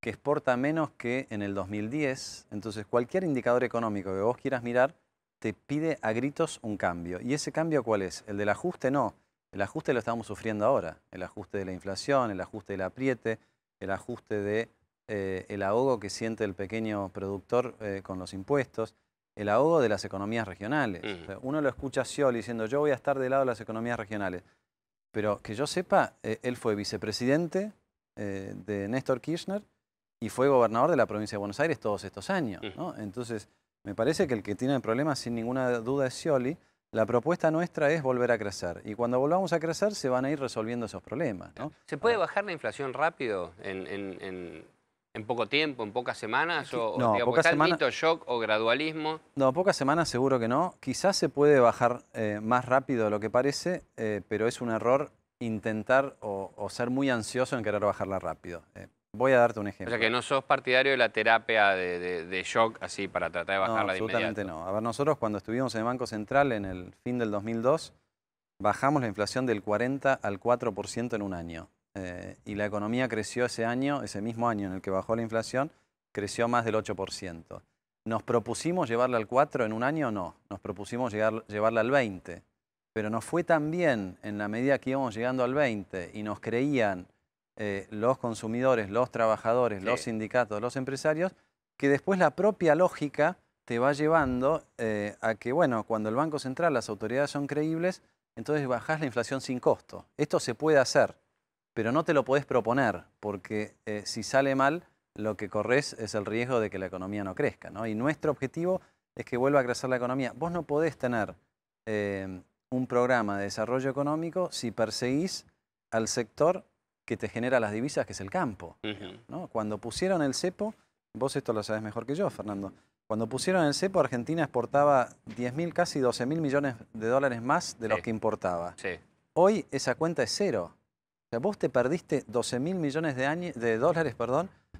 que exporta menos que en el 2010. Entonces, cualquier indicador económico que vos quieras mirar te pide a gritos un cambio. ¿Y ese cambio cuál es? El del ajuste no. El ajuste lo estamos sufriendo ahora. El ajuste de la inflación, el ajuste del apriete, el ajuste del de, eh, el ahogo que siente el pequeño productor eh, con los impuestos el ahogo de las economías regionales. Mm. uno lo escucha a Scioli diciendo, yo voy a estar del lado de las economías regionales. Pero que yo sepa, eh, él fue vicepresidente eh, de Néstor Kirchner y fue gobernador de la provincia de Buenos Aires todos estos años. Mm. Entonces, me parece que el que tiene el problema, sin ninguna duda, es Scioli. La propuesta nuestra es volver a crecer. Y cuando volvamos a crecer, se van a ir resolviendo esos problemas. ¿no? ¿Se puede bajar la inflación rápido en ¿En poco tiempo, en pocas semanas? O, digamos, shock o gradualismo? No, pocas semanas seguro que no. Quizás se puede bajar eh, más rápido de lo que parece, eh, pero es un error intentar o, ser muy ansioso en querer bajarla rápido. Eh, voy a darte un ejemplo. O sea que no sos partidario de la terapia de, shock así para tratar de bajarla no, absolutamente no. A ver, nosotros cuando estuvimos en el Banco Central en el fin del 2002, bajamos la inflación del 40 al 4% en un año. Eh, y la economía creció ese año, ese mismo año en el que bajó la inflación, creció más del 8%. ¿Nos propusimos llevarla al 4 en un año? No, nos propusimos llevarla al 20, pero nos fue tan bien en la medida que íbamos llegando al 20 y nos creían eh, los consumidores, los trabajadores, los sindicatos, los empresarios, que después la propia lógica te va llevando eh, a que, bueno, cuando el Banco Central, las autoridades son creíbles, entonces bajás la inflación sin costo. Esto se puede hacer pero no te lo podés proponer, porque eh, si sale mal, lo que corres es el riesgo de que la economía no crezca. Y nuestro objetivo es que vuelva a crecer la economía. Vos no podés tener em, un programa de desarrollo económico si perseguís al sector que te genera las divisas, que es el campo. Cuando pusieron el cepo, vos esto lo sabes mejor que yo, Fernando, cuando pusieron el cepo, Argentina exportaba 10.000, casi 12.000 millones de dólares más de los que importaba. Hoy esa cuenta es cero vos te perdiste 12 mil millones de, de dólares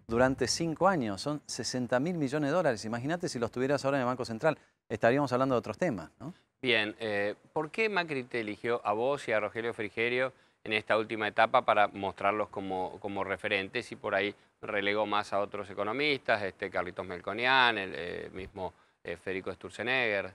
durante cinco años. Son 60 mil millones de dólares. Imagínate si los tuvieras ahora en el Banco Central. Estaríamos hablando de otros temas, ¿no? Bien. Eh, ¿Por qué Macri te eligió a vos y a Rogelio Frigerio en esta última etapa para mostrarlos como, como referentes y por ahí relegó más a otros economistas, este Carlitos Melconian, el eh, mismo eh, Federico Sturzenegger?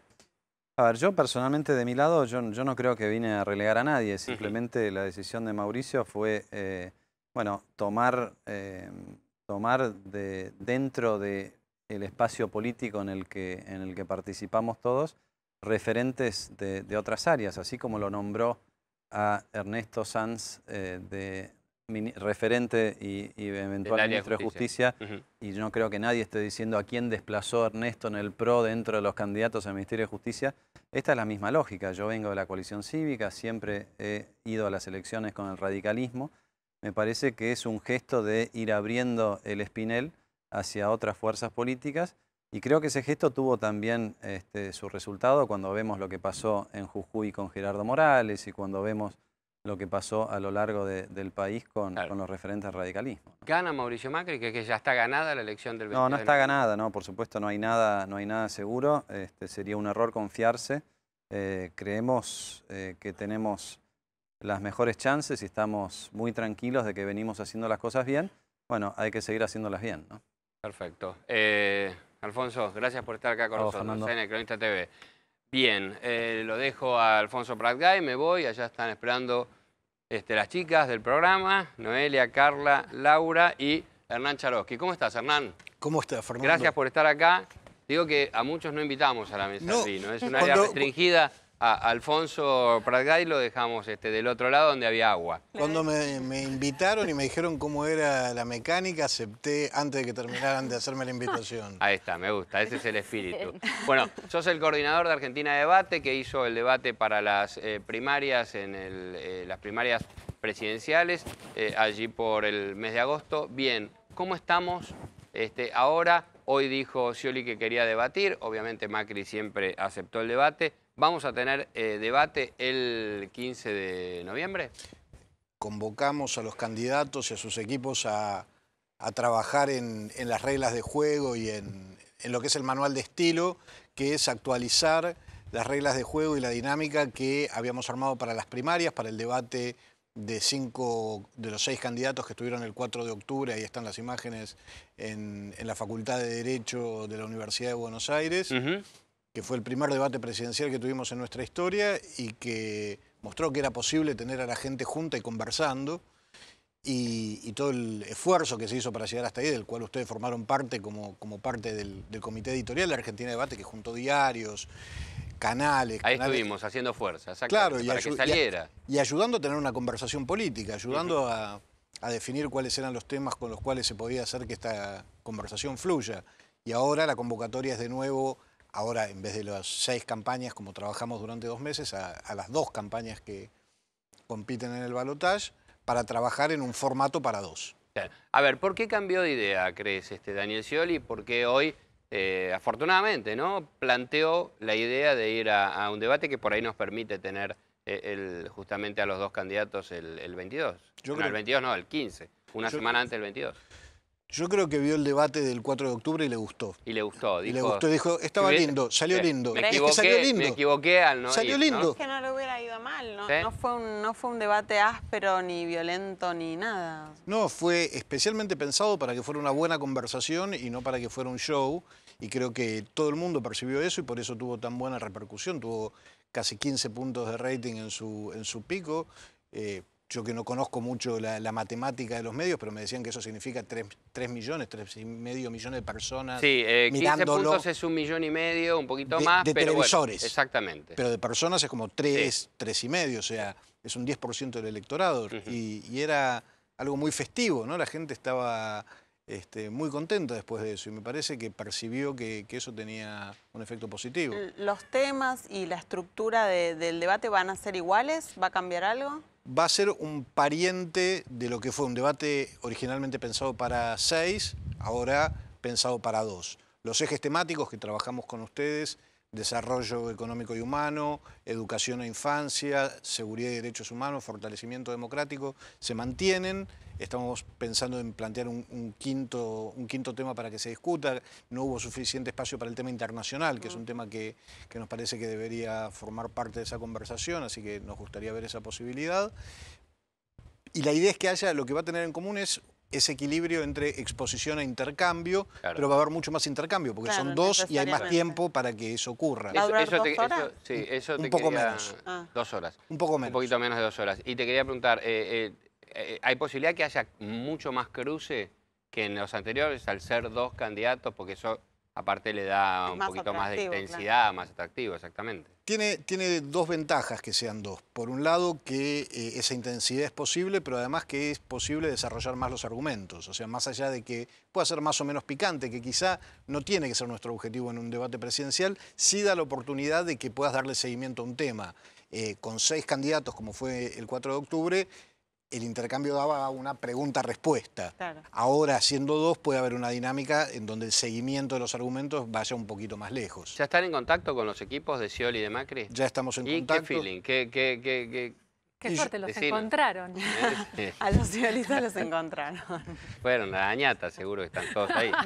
A ver, yo personalmente de mi lado, yo, no creo que vine a relegar a nadie, simplemente la decisión de Mauricio fue, eh, bueno, tomar, em, tomar de, dentro del espacio político en el, que, en el que participamos todos referentes de, otras áreas, así como lo nombró a Ernesto Sanz eh, de, referente y, eventual ministro de Justicia, y yo no creo que nadie esté diciendo a quién desplazó Ernesto en el PRO dentro de los candidatos al Ministerio de Justicia, esta es la misma lógica. Yo vengo de la coalición cívica, siempre he ido a las elecciones con el radicalismo. Me parece que es un gesto de ir abriendo el espinel hacia otras fuerzas políticas y creo que ese gesto tuvo también este, su resultado cuando vemos lo que pasó en Jujuy con Gerardo Morales y cuando vemos lo que pasó a lo largo del país con, los referentes al radicalismo. ¿Gana Mauricio Macri, que, que, ya está ganada la elección del 20 No, no está ganada, no, por supuesto no hay nada, no hay nada seguro, este, sería un error confiarse. Eh, creemos eh, que tenemos las mejores chances y estamos muy tranquilos de que venimos haciendo las cosas bien. Bueno, hay que seguir haciéndolas bien, ¿no? Perfecto. Eh, Alfonso, gracias por estar acá con nosotros en el Cronista TV. Bien, lo dejo a Alfonso Pratgay, me voy, allá están esperando este, las chicas del programa, Noelia, Carla, Laura y Hernán Charosky. ¿Cómo estás, Hernán? ¿Cómo estás, Fernando? Gracias por estar acá. Digo que a muchos no invitamos a la mesa no, es un área restringida a Alfonso Pratgay lo dejamos este, del otro lado donde había agua. Cuando me, invitaron y me dijeron cómo era la mecánica, acepté antes de que terminaran de hacerme la invitación. Ahí está, me gusta, ese es el espíritu. Bueno, sos el coordinador de Argentina Debate, que hizo el debate para las eh, primarias, en eh, las primarias presidenciales, eh, allí por el mes de agosto. Bien, ¿cómo estamos este, ahora? Hoy dijo Scioli que quería debatir, obviamente Macri siempre aceptó el debate. Vamos a tener eh, debate el 15 de noviembre. Convocamos a los candidatos y a sus equipos a, trabajar en, las reglas de juego y en, lo que es el manual de estilo, que es actualizar las reglas de juego y la dinámica que habíamos armado para las primarias, para el debate de cinco de los seis candidatos que estuvieron el 4 de octubre, ahí están las imágenes, en, la Facultad de Derecho de la Universidad de Buenos Aires que fue el primer debate presidencial que tuvimos en nuestra historia y que mostró que era posible tener a la gente junta y conversando. Y, todo el esfuerzo que se hizo para llegar hasta ahí, del cual ustedes formaron parte como, parte del, comité editorial de Argentina Debate, que juntó diarios, canales. Ahí estuvimos haciendo fuerza, claro, para que saliera. Y, ayudando a tener una conversación política, ayudando a, a, definir cuáles eran los temas con los cuales se podía hacer que esta conversación fluya. Y ahora la convocatoria es de nuevo ahora en vez de las seis campañas, como trabajamos durante dos meses, a, las dos campañas que compiten en el balotaje, para trabajar en un formato para dos. A ver, ¿por qué cambió de idea, crees, este Daniel Scioli? ¿Por qué hoy, eh, afortunadamente, ¿no? planteó la idea de ir a, un debate que por ahí nos permite tener eh, el, justamente a los dos candidatos el, 22? Yo no, el 22 no, el 15, una semana antes del 22. Yo creo que vio el debate del 4 de octubre y le gustó. Y le gustó, dijo. Y le gustó, dijo, estaba lindo, salió eh, lindo. Me equivoqué, salió lindo. Me equivoqué al no Salió lindo. Es que no le hubiera ido mal, ¿no? No, fue un, no fue un debate áspero, ni violento, ni nada. No, fue especialmente pensado para que fuera una buena conversación y no para que fuera un show. Y creo que todo el mundo percibió eso y por eso tuvo tan buena repercusión. Tuvo casi 15 puntos de rating en su, en su pico. Eh, yo que no conozco mucho la, matemática de los medios, pero me decían que eso significa 3, millones, 3 y medio millones de personas. Sí, 15 eh, puntos es un millón y medio, un poquito más. De televisores. exactamente. Pero de personas es como 3, tres y medio, o sea, es un 10% del electorado. y, era algo muy festivo, ¿no? La gente estaba este, muy contenta después de eso y me parece que percibió que, eso tenía un efecto positivo. ¿Los temas y la estructura del debate van a ser iguales? ¿Va a cambiar algo? va a ser un pariente de lo que fue un debate originalmente pensado para seis, ahora pensado para dos. Los ejes temáticos que trabajamos con ustedes, desarrollo económico y humano, educación e infancia, seguridad y derechos humanos, fortalecimiento democrático, se mantienen estamos pensando en plantear un, quinto, un quinto tema para que se discuta. No hubo suficiente espacio para el tema internacional, que es un tema que, nos parece que debería formar parte de esa conversación, así que nos gustaría ver esa posibilidad. Y la idea es que haya, lo que va a tener en común es ese equilibrio entre exposición e intercambio, pero va a haber mucho más intercambio, porque son dos y hay más tiempo para que eso ocurra. un poco menos. Ah. Dos horas. Un poco menos. Un poquito menos de dos horas. Y te quería preguntar, eh, eh, eh, hay posibilidad que haya mucho más cruce que en los anteriores al ser dos candidatos, porque eso aparte le da un poquito más de intensidad, más atractivo, exactamente. Tiene, tiene dos ventajas que sean dos. Por un lado, que eh, esa intensidad es posible, pero además que es posible desarrollar más los argumentos. O sea, más allá de que pueda ser más o menos picante, que quizá no tiene que ser nuestro objetivo en un debate presidencial, sí da la oportunidad de que puedas darle seguimiento a un tema. Eh, con seis candidatos, como fue el 4 de octubre, el intercambio daba una pregunta-respuesta. Ahora, siendo dos, puede haber una dinámica en donde el seguimiento de los argumentos vaya un poquito más lejos. ¿Ya están en contacto con los equipos de Scioli y de Macri? Ya estamos en ¿Y ¿Qué feeling? ¿Qué, qué, los encontraron. a los realistas los encontraron. Fueron la Dañata, seguro que están todos ahí.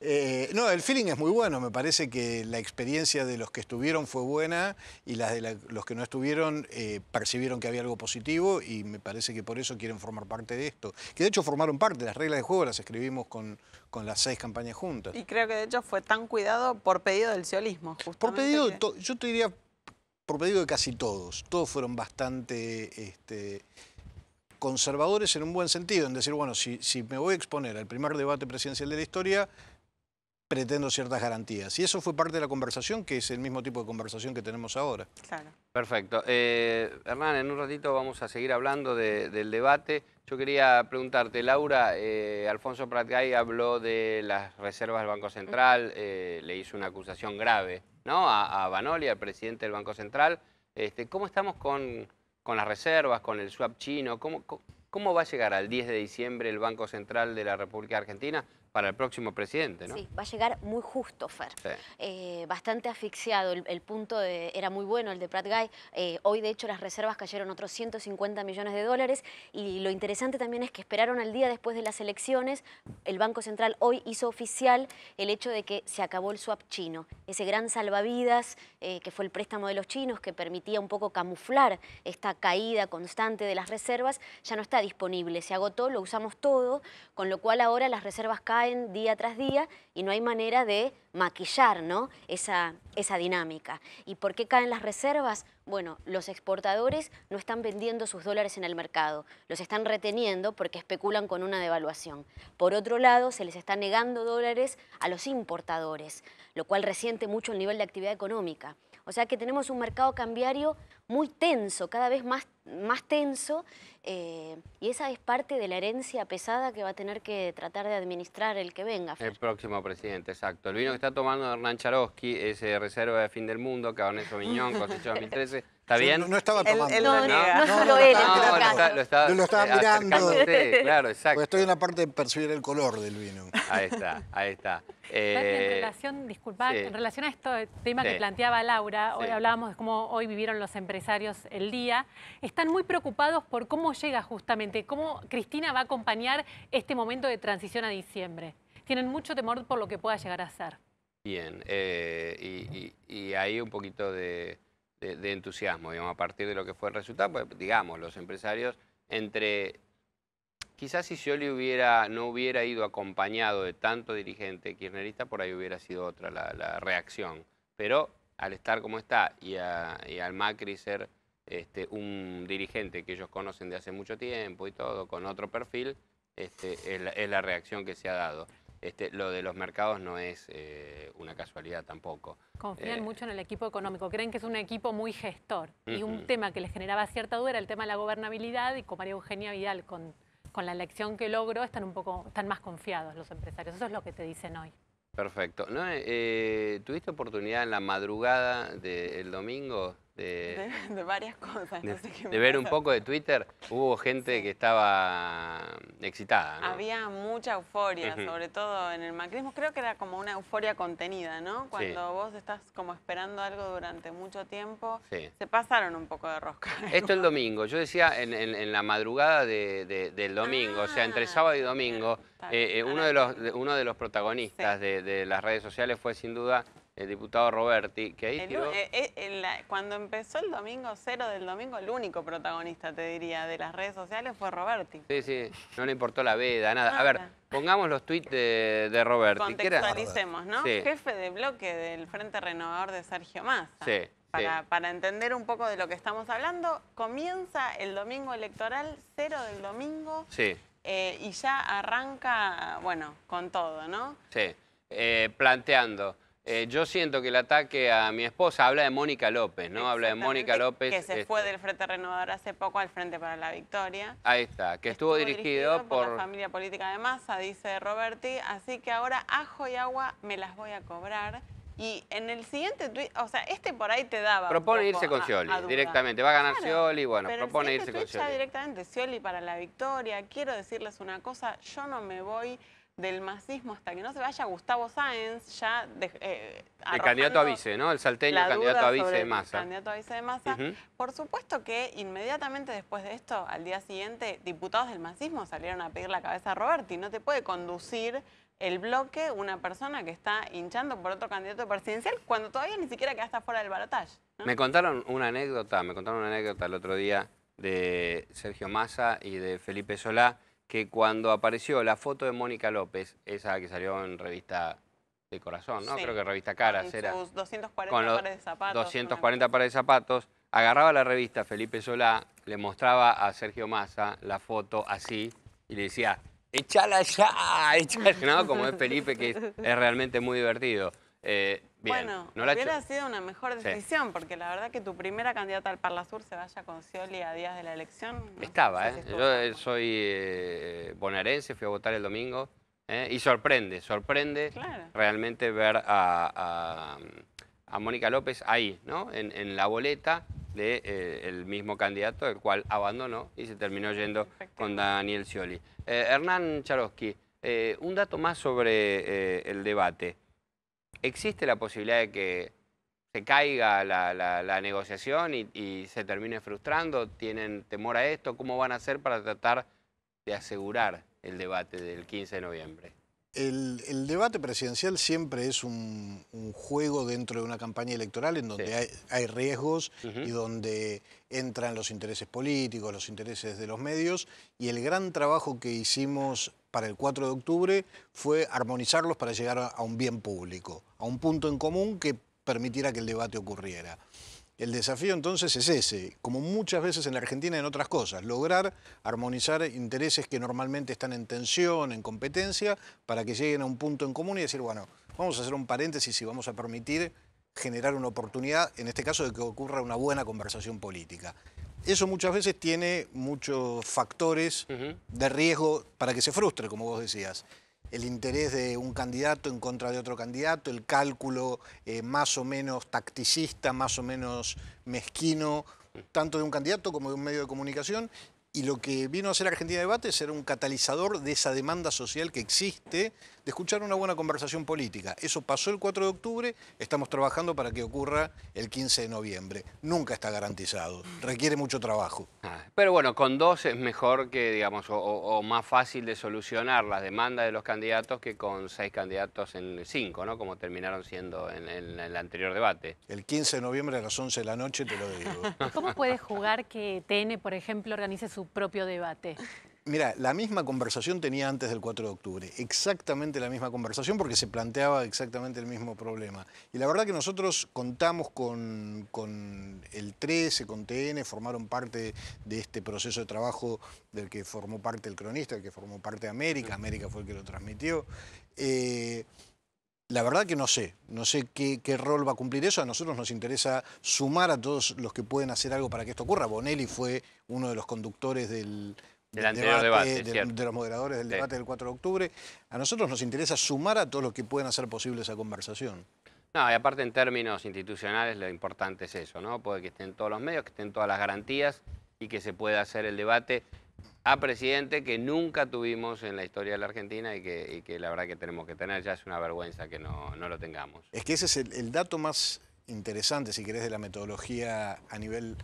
Eh, no, el feeling es muy bueno. Me parece que la experiencia de los que estuvieron fue buena y las de los que no estuvieron eh, percibieron que había algo positivo y me parece que por eso quieren formar parte de esto. Que de hecho formaron parte, las reglas de juego las escribimos con, las seis campañas juntas. Y creo que de hecho fue tan cuidado por pedido del ciolismo. Por pedido, yo te diría, por pedido de casi todos. Todos fueron bastante... Este, conservadores en un buen sentido, en decir, bueno, si me voy a exponer al primer debate presidencial de la historia, pretendo ciertas garantías. Y eso fue parte de la conversación, que es el mismo tipo de conversación que tenemos ahora. Claro. Perfecto. Eh, Hernán, en un ratito vamos a seguir hablando del debate. Yo quería preguntarte, Laura, eh, Alfonso Pratgay habló de las reservas del Banco Central, eh, le hizo una acusación grave ¿no? a, a Banoli, al presidente del Banco Central. Este, ¿Cómo estamos con, las reservas, con el swap chino? ¿Cómo, ¿Cómo va a llegar al 10 de diciembre el Banco Central de la República Argentina para el próximo presidente, ¿no? Sí, va a llegar muy justo, Fer. Eh, bastante asfixiado. El, punto era muy bueno, el de Pratt Guy. Eh, hoy, de hecho, las reservas cayeron otros 150 millones de dólares. Y lo interesante también es que esperaron al día después de las elecciones. El Banco Central hoy hizo oficial el hecho de que se acabó el swap chino. Ese gran salvavidas eh, que fue el préstamo de los chinos que permitía un poco camuflar esta caída constante de las reservas, ya no está disponible. Se agotó, lo usamos todo, con lo cual ahora las reservas caen caen día tras día y no hay manera de maquillar esa, esa dinámica. ¿Y por qué caen las reservas? Bueno, los exportadores no están vendiendo sus dólares en el mercado, los están reteniendo porque especulan con una devaluación. Por otro lado, se les está negando dólares a los importadores, lo cual resiente mucho el nivel de actividad económica. O sea que tenemos un mercado cambiario muy tenso, cada vez más, más tenso, eh, y esa es parte de la herencia pesada que va a tener que tratar de administrar el que venga. El próximo presidente, exacto. El vino que está tomando Hernán Charosky es eh, Reserva de Fin del Mundo, Cabernet Sauvignon, cosecha 2013. ¿Está bien? No, estaba tomando. no, no, no, lo lo, estaba, lo estaba mirando. Claro, exacto. estoy en la parte de percibir el color del vino. Ahí está, ahí está. en eh, relación, disculpa, en relación a esto tema que planteaba Laura, hoy hablábamos de cómo hoy vivieron los empresarios el día, están muy preocupados por cómo llega justamente, cómo Cristina va a acompañar este momento de transición a diciembre. Tienen mucho temor por lo que pueda llegar a ser. Bien, eh, y, y ahí un poquito de de, entusiasmo, digamos, a partir de lo que fue el resultado, pues, digamos, los empresarios entre... Quizás si Scioli no hubiera ido acompañado de tanto dirigente kirchnerista, por ahí hubiera sido otra la, reacción. Pero al estar como está y, al Macri ser este, un dirigente que ellos conocen de hace mucho tiempo y todo, con otro perfil, este, es la reacción que se ha dado. Este, lo de los mercados no es eh, una casualidad tampoco. Confían eh, mucho en el equipo económico, creen que es un equipo muy gestor. Y un tema que les generaba cierta duda era el tema de la gobernabilidad y con María Eugenia Vidal, con, la elección que logró, están un poco están más confiados los empresarios. Eso es lo que te dicen hoy. Perfecto. Eh, ¿Tuviste oportunidad en la madrugada del domingo de, varias cosas. De, ver un poco de Twitter, hubo gente que estaba mm, excitada. Había mucha euforia, sobre todo en el macrismo. Creo que era como una euforia contenida, ¿no? Cuando vos estás como esperando algo durante mucho tiempo, se pasaron un poco de rosca. Esto el domingo, yo decía en, la madrugada del domingo, o sea, entre ah, sábado y domingo, eh, eh, uno, de los, uno de los protagonistas de las redes sociales fue sin duda el diputado Roberti, que ahí eh, eh, cuando empezó el domingo cero del domingo, el único protagonista, te diría, de las redes sociales fue Roberti. Sí, sí, no le importó la veda, nada. A ver, pongamos los tweets de, de Roberti. Contextualicemos, ¿no? Sí. Jefe de bloque del Frente Renovador de Sergio Massa. Sí. Para, entender un poco de lo que estamos hablando, comienza el domingo electoral, cero del domingo. Sí. Eh, y ya arranca, bueno, con todo, ¿no? Sí. planteando eh, yo siento que el ataque a mi esposa habla de Mónica López, ¿no? Habla de Mónica López. Que se fue este del Frente Renovador hace poco al Frente para la Victoria. Ahí está, que estuvo, dirigido, por... la familia política de masa, dice Roberti. Así que ahora ajo y agua me las voy a cobrar. Y en el siguiente tweet, o sea, este por ahí te daba. Propone irse con Scioli directamente. Va a ganar claro, bueno, propone irse con Scioli. directamente, Scioli para la victoria. Quiero decirles una cosa, yo no me voy del masismo hasta que no se vaya Gustavo Sáenz, ya... Eh, el candidato a vice, ¿no? El salteño candidato a vice de masa. El candidato a de Por supuesto que inmediatamente después de esto, al día siguiente, diputados del masismo salieron a pedir la cabeza a Roberti. No te puede conducir el bloque una persona que está hinchando por otro candidato presidencial cuando todavía ni siquiera quedaste fuera del balotaje. Me contaron una anécdota, me contaron una anécdota el otro día de Sergio Massa y de Felipe Solá, que cuando apareció la foto de Mónica López, esa que salió en revista de corazón, ¿no? Creo que revista Caras era. 240 con los pares de zapatos. 240 pares de zapatos. Agarraba la revista Felipe Solá, le mostraba a Sergio Massa la foto así y le decía, échala ya, Como es Felipe, que es realmente muy divertido. Eh, bueno, no hubiera sido una mejor decisión, porque la verdad que tu primera candidata al Parla Sur se vaya con Scioli a días de la elección. Estaba, ¿eh? Yo eh, soy eh, bonaerense, fui a votar el domingo, y sorprende, sorprende realmente ver a, a, Mónica López ahí, ¿no? En, la boleta del de, el mismo candidato, el cual abandonó y se terminó yendo con Daniel Scioli. Hernán Charosky, un dato más sobre el debate. ¿existe la posibilidad de que se caiga la, negociación y, se termine frustrando? ¿Tienen temor a esto? ¿Cómo van a hacer para tratar de asegurar el debate del 15 de noviembre? El, debate presidencial siempre es un, juego dentro de una campaña electoral en donde hay, riesgos y donde entran los intereses políticos, los intereses de los medios y el gran trabajo que hicimos para el 4 de octubre fue armonizarlos para llegar a, un bien público, a un punto en común que permitiera que el debate ocurriera. El desafío entonces es ese, como muchas veces en la Argentina en otras cosas, lograr armonizar intereses que normalmente están en tensión, en competencia, para que lleguen a un punto en común y decir, bueno, vamos a hacer un paréntesis y vamos a permitir generar una oportunidad, en este caso, de que ocurra una buena conversación política eso muchas veces tiene muchos factores de riesgo para que se frustre, como vos decías. El interés de un candidato en contra de otro candidato, el cálculo eh, más o menos tacticista, más o menos mezquino, tanto de un candidato como de un medio de comunicación, y lo que vino a hacer Argentina Debate es ser un catalizador de esa demanda social que existe de escuchar una buena conversación política. Eso pasó el 4 de octubre, estamos trabajando para que ocurra el 15 de noviembre. Nunca está garantizado, requiere mucho trabajo. Ah, pero bueno, con dos es mejor que, digamos, o, más fácil de solucionar las demandas de los candidatos que con seis candidatos en cinco, ¿no? Como terminaron siendo en, el anterior debate. El 15 de noviembre a las 11 de la noche te lo digo. ¿Cómo puede jugar que TN, por ejemplo, organice su propio debate? Mira, la misma conversación tenía antes del 4 de octubre, exactamente la misma conversación porque se planteaba exactamente el mismo problema. Y la verdad que nosotros contamos con, el 13, con TN, formaron parte de este proceso de trabajo del que formó parte el cronista, del que formó parte América, América fue el que lo transmitió. Eh, la verdad que no sé, no sé qué, rol va a cumplir eso. A nosotros nos interesa sumar a todos los que pueden hacer algo para que esto ocurra. Bonelli fue uno de los conductores del, del debate, de, los moderadores del debate del 4 de octubre. A nosotros nos interesa sumar a todos los que pueden hacer posible esa conversación. No, y aparte en términos institucionales lo importante es eso, ¿no? Puede que estén todos los medios, que estén todas las garantías y que se pueda hacer el debate a presidente que nunca tuvimos en la historia de la Argentina y que, la verdad que tenemos que tener, ya es una vergüenza que no, lo tengamos. Es que ese es el, dato más interesante, si querés, de la metodología a nivel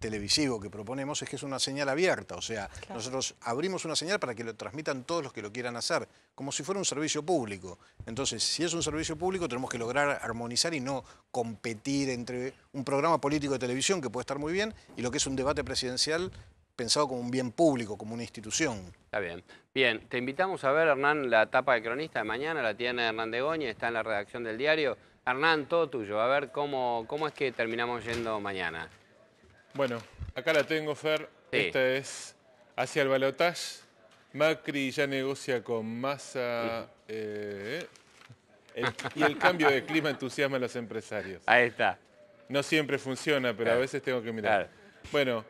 televisivo que proponemos, es que es una señal abierta, o sea, nosotros abrimos una señal para que lo transmitan todos los que lo quieran hacer, como si fuera un servicio público. Entonces, si es un servicio público, tenemos que lograr armonizar y no competir entre un programa político de televisión, que puede estar muy bien, y lo que es un debate presidencial pensado como un bien público, como una institución. Está bien. Bien, te invitamos a ver, Hernán, la tapa de cronista de mañana, la tiene Hernán de Goñi, está en la redacción del diario. Hernán, todo tuyo, a ver cómo, cómo es que terminamos yendo mañana. Bueno, acá la tengo, Fer. Esta es hacia el balotaje. Macri ya negocia con Massa. Eh, y el cambio de clima entusiasma a los empresarios. Ahí está. No siempre funciona, pero a veces tengo que mirar. Bueno,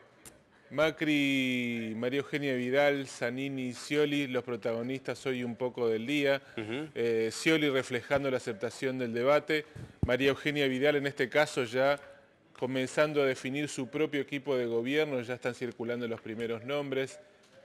Macri, María Eugenia Vidal, Zanini y los protagonistas hoy un poco del día. Eh, Cioli reflejando la aceptación del debate. María Eugenia Vidal en este caso ya comenzando a definir su propio equipo de gobierno, ya están circulando los primeros nombres.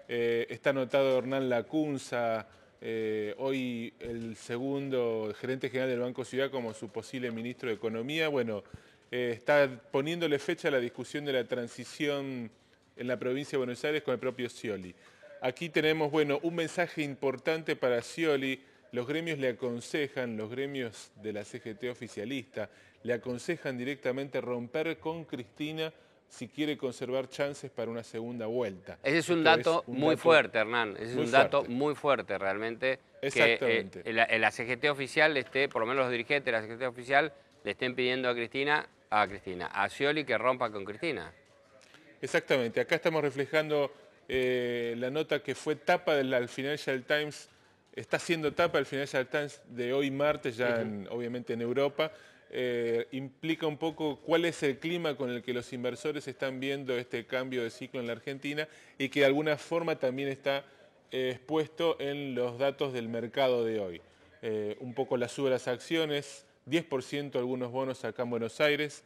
Eh, está anotado Hernán Lacunza, eh, hoy el segundo gerente general del Banco Ciudad como su posible ministro de Economía. Bueno, está poniéndole fecha a la discusión de la transición en la provincia de Buenos Aires con el propio Scioli. Aquí tenemos, bueno, un mensaje importante para Scioli. Los gremios le aconsejan, los gremios de la CGT oficialista, le aconsejan directamente romper con Cristina si quiere conservar chances para una segunda vuelta. Ese es un dato muy fuerte, Hernán. Ese es un dato muy fuerte realmente. Eh, Exactamente. Que la, CGT oficial, esté, por lo menos los dirigentes de la CGT oficial, le estén pidiendo a Cristina, a Cristina, a Scioli que rompa con Cristina. Exactamente, acá estamos reflejando eh, la nota que fue tapa del Financial Times, está siendo tapa del Financial Times de hoy martes, ya obviamente en Europa. Eh, implica un poco cuál es el clima con el que los inversores están viendo este cambio de ciclo en la Argentina y que de alguna forma también está eh, expuesto en los datos del mercado de hoy. un poco la suba de las acciones, 10% algunos bonos acá en Buenos Aires,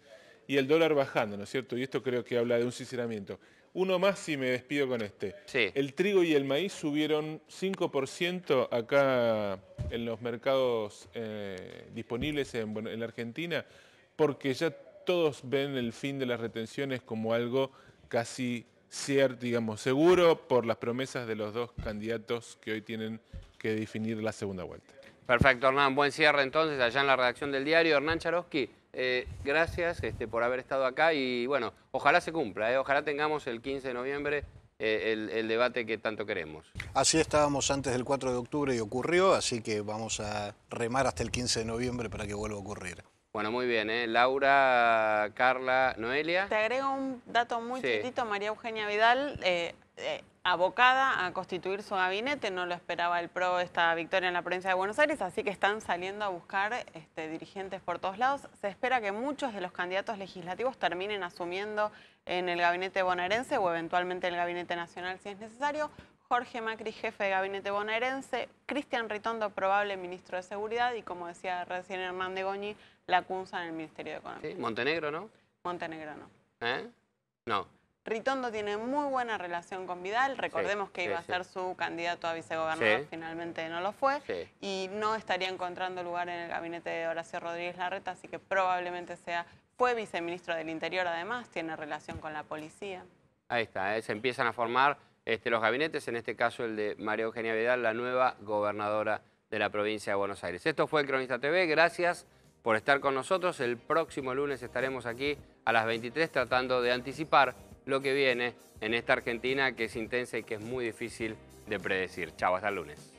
y el dólar bajando, ¿no es cierto? Y esto creo que habla de un sinceramiento. Uno más y me despido con este. El trigo y el maíz subieron 5% acá en los mercados eh, disponibles en, la Argentina porque ya todos ven el fin de las retenciones como algo casi cierto, digamos, seguro por las promesas de los dos candidatos que hoy tienen que definir la segunda vuelta. Perfecto, Hernán. Buen cierre entonces allá en la redacción del diario. Hernán Charosky, eh, gracias este, por haber estado acá y bueno, ojalá se cumpla, eh. ojalá tengamos el 15 de noviembre eh, el, debate que tanto queremos. Así estábamos antes del 4 de octubre y ocurrió, así que vamos a remar hasta el 15 de noviembre para que vuelva a ocurrir. Bueno, muy bien, Laura, Carla, Noelia. Te agrego un dato muy chiquito, María Eugenia Vidal abocada a constituir su gabinete, no lo esperaba el PRO esta victoria en la provincia de Buenos Aires, así que están saliendo a buscar este, dirigentes por todos lados. Se espera que muchos de los candidatos legislativos terminen asumiendo en el gabinete bonaerense o eventualmente en el gabinete nacional si es necesario. Jorge Macri, jefe de gabinete bonaerense, Cristian Ritondo, probable ministro de Seguridad y, como decía recién Hermán de Goñi, la CUNSA en el Ministerio de Economía. Sí, Montenegro, ¿no? Montenegro, no. ¿Eh? No. Ritondo tiene muy buena relación con Vidal, recordemos que iba a ser su candidato a vicegobernador, finalmente no lo fue, y no estaría encontrando lugar en el gabinete de Horacio Rodríguez Larreta, así que probablemente sea, fue viceministro del Interior además, tiene relación con la policía. Ahí está, eh, se empiezan a formar este, los gabinetes, en este caso el de María Eugenia Vidal, la nueva gobernadora de la provincia de Buenos Aires. Esto fue Cronista TV, gracias por estar con nosotros. El próximo lunes estaremos aquí a las 23 tratando de anticipar lo que viene en esta Argentina que es intensa y que es muy difícil de predecir. Chao, hasta el lunes.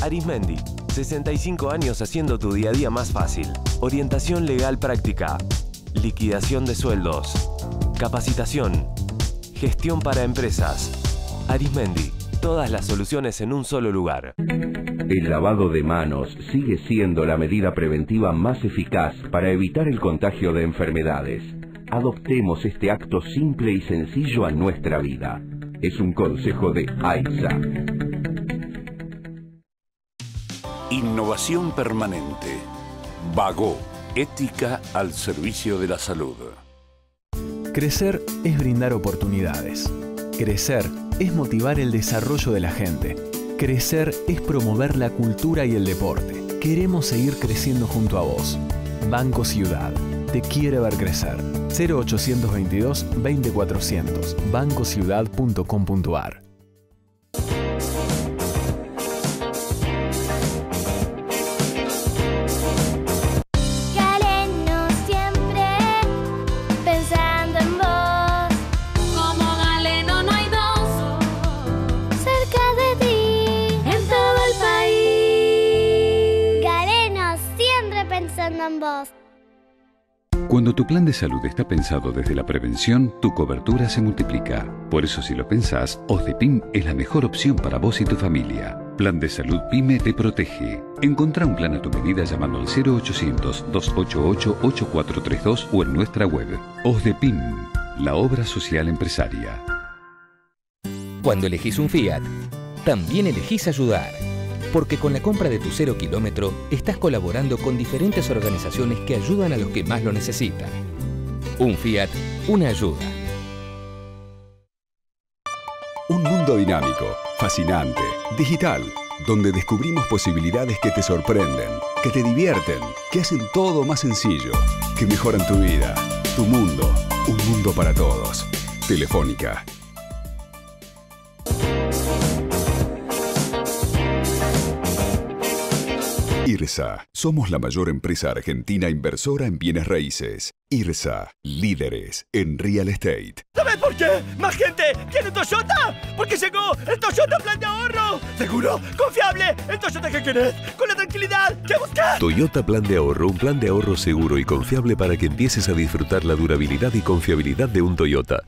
Arismendi, 65 años haciendo tu día a día más fácil. Orientación legal práctica liquidación de sueldos, capacitación, gestión para empresas. Arismendi, todas las soluciones en un solo lugar. El lavado de manos sigue siendo la medida preventiva más eficaz para evitar el contagio de enfermedades. Adoptemos este acto simple y sencillo a nuestra vida. Es un consejo de AISA. Innovación permanente. Vago Ética al servicio de la salud. Crecer es brindar oportunidades. Crecer es motivar el desarrollo de la gente. Crecer es promover la cultura y el deporte. Queremos seguir creciendo junto a vos. Banco Ciudad. Te quiere ver crecer. 0822 2400 bancociudad.com.ar Cuando tu plan de salud está pensado desde la prevención, tu cobertura se multiplica. Por eso si lo pensás, OSDEPIM es la mejor opción para vos y tu familia. Plan de salud PYME te protege. Encontrá un plan a tu medida llamando al 0800-288-8432 o en nuestra web. OSDEPIM, la obra social empresaria. Cuando elegís un Fiat, también elegís ayudar porque con la compra de tu cero kilómetro estás colaborando con diferentes organizaciones que ayudan a los que más lo necesitan. Un Fiat, una ayuda. Un mundo dinámico, fascinante, digital, donde descubrimos posibilidades que te sorprenden, que te divierten, que hacen todo más sencillo, que mejoran tu vida, tu mundo, un mundo para todos. Telefónica, IRSA, somos la mayor empresa argentina inversora en bienes raíces. IRSA, líderes en real estate. ¿Sabes por qué? ¿Más gente tiene Toyota? Porque llegó el Toyota Plan de Ahorro. Seguro, confiable, el Toyota que querés, con la tranquilidad que buscas. Toyota Plan de Ahorro, un plan de ahorro seguro y confiable para que empieces a disfrutar la durabilidad y confiabilidad de un Toyota.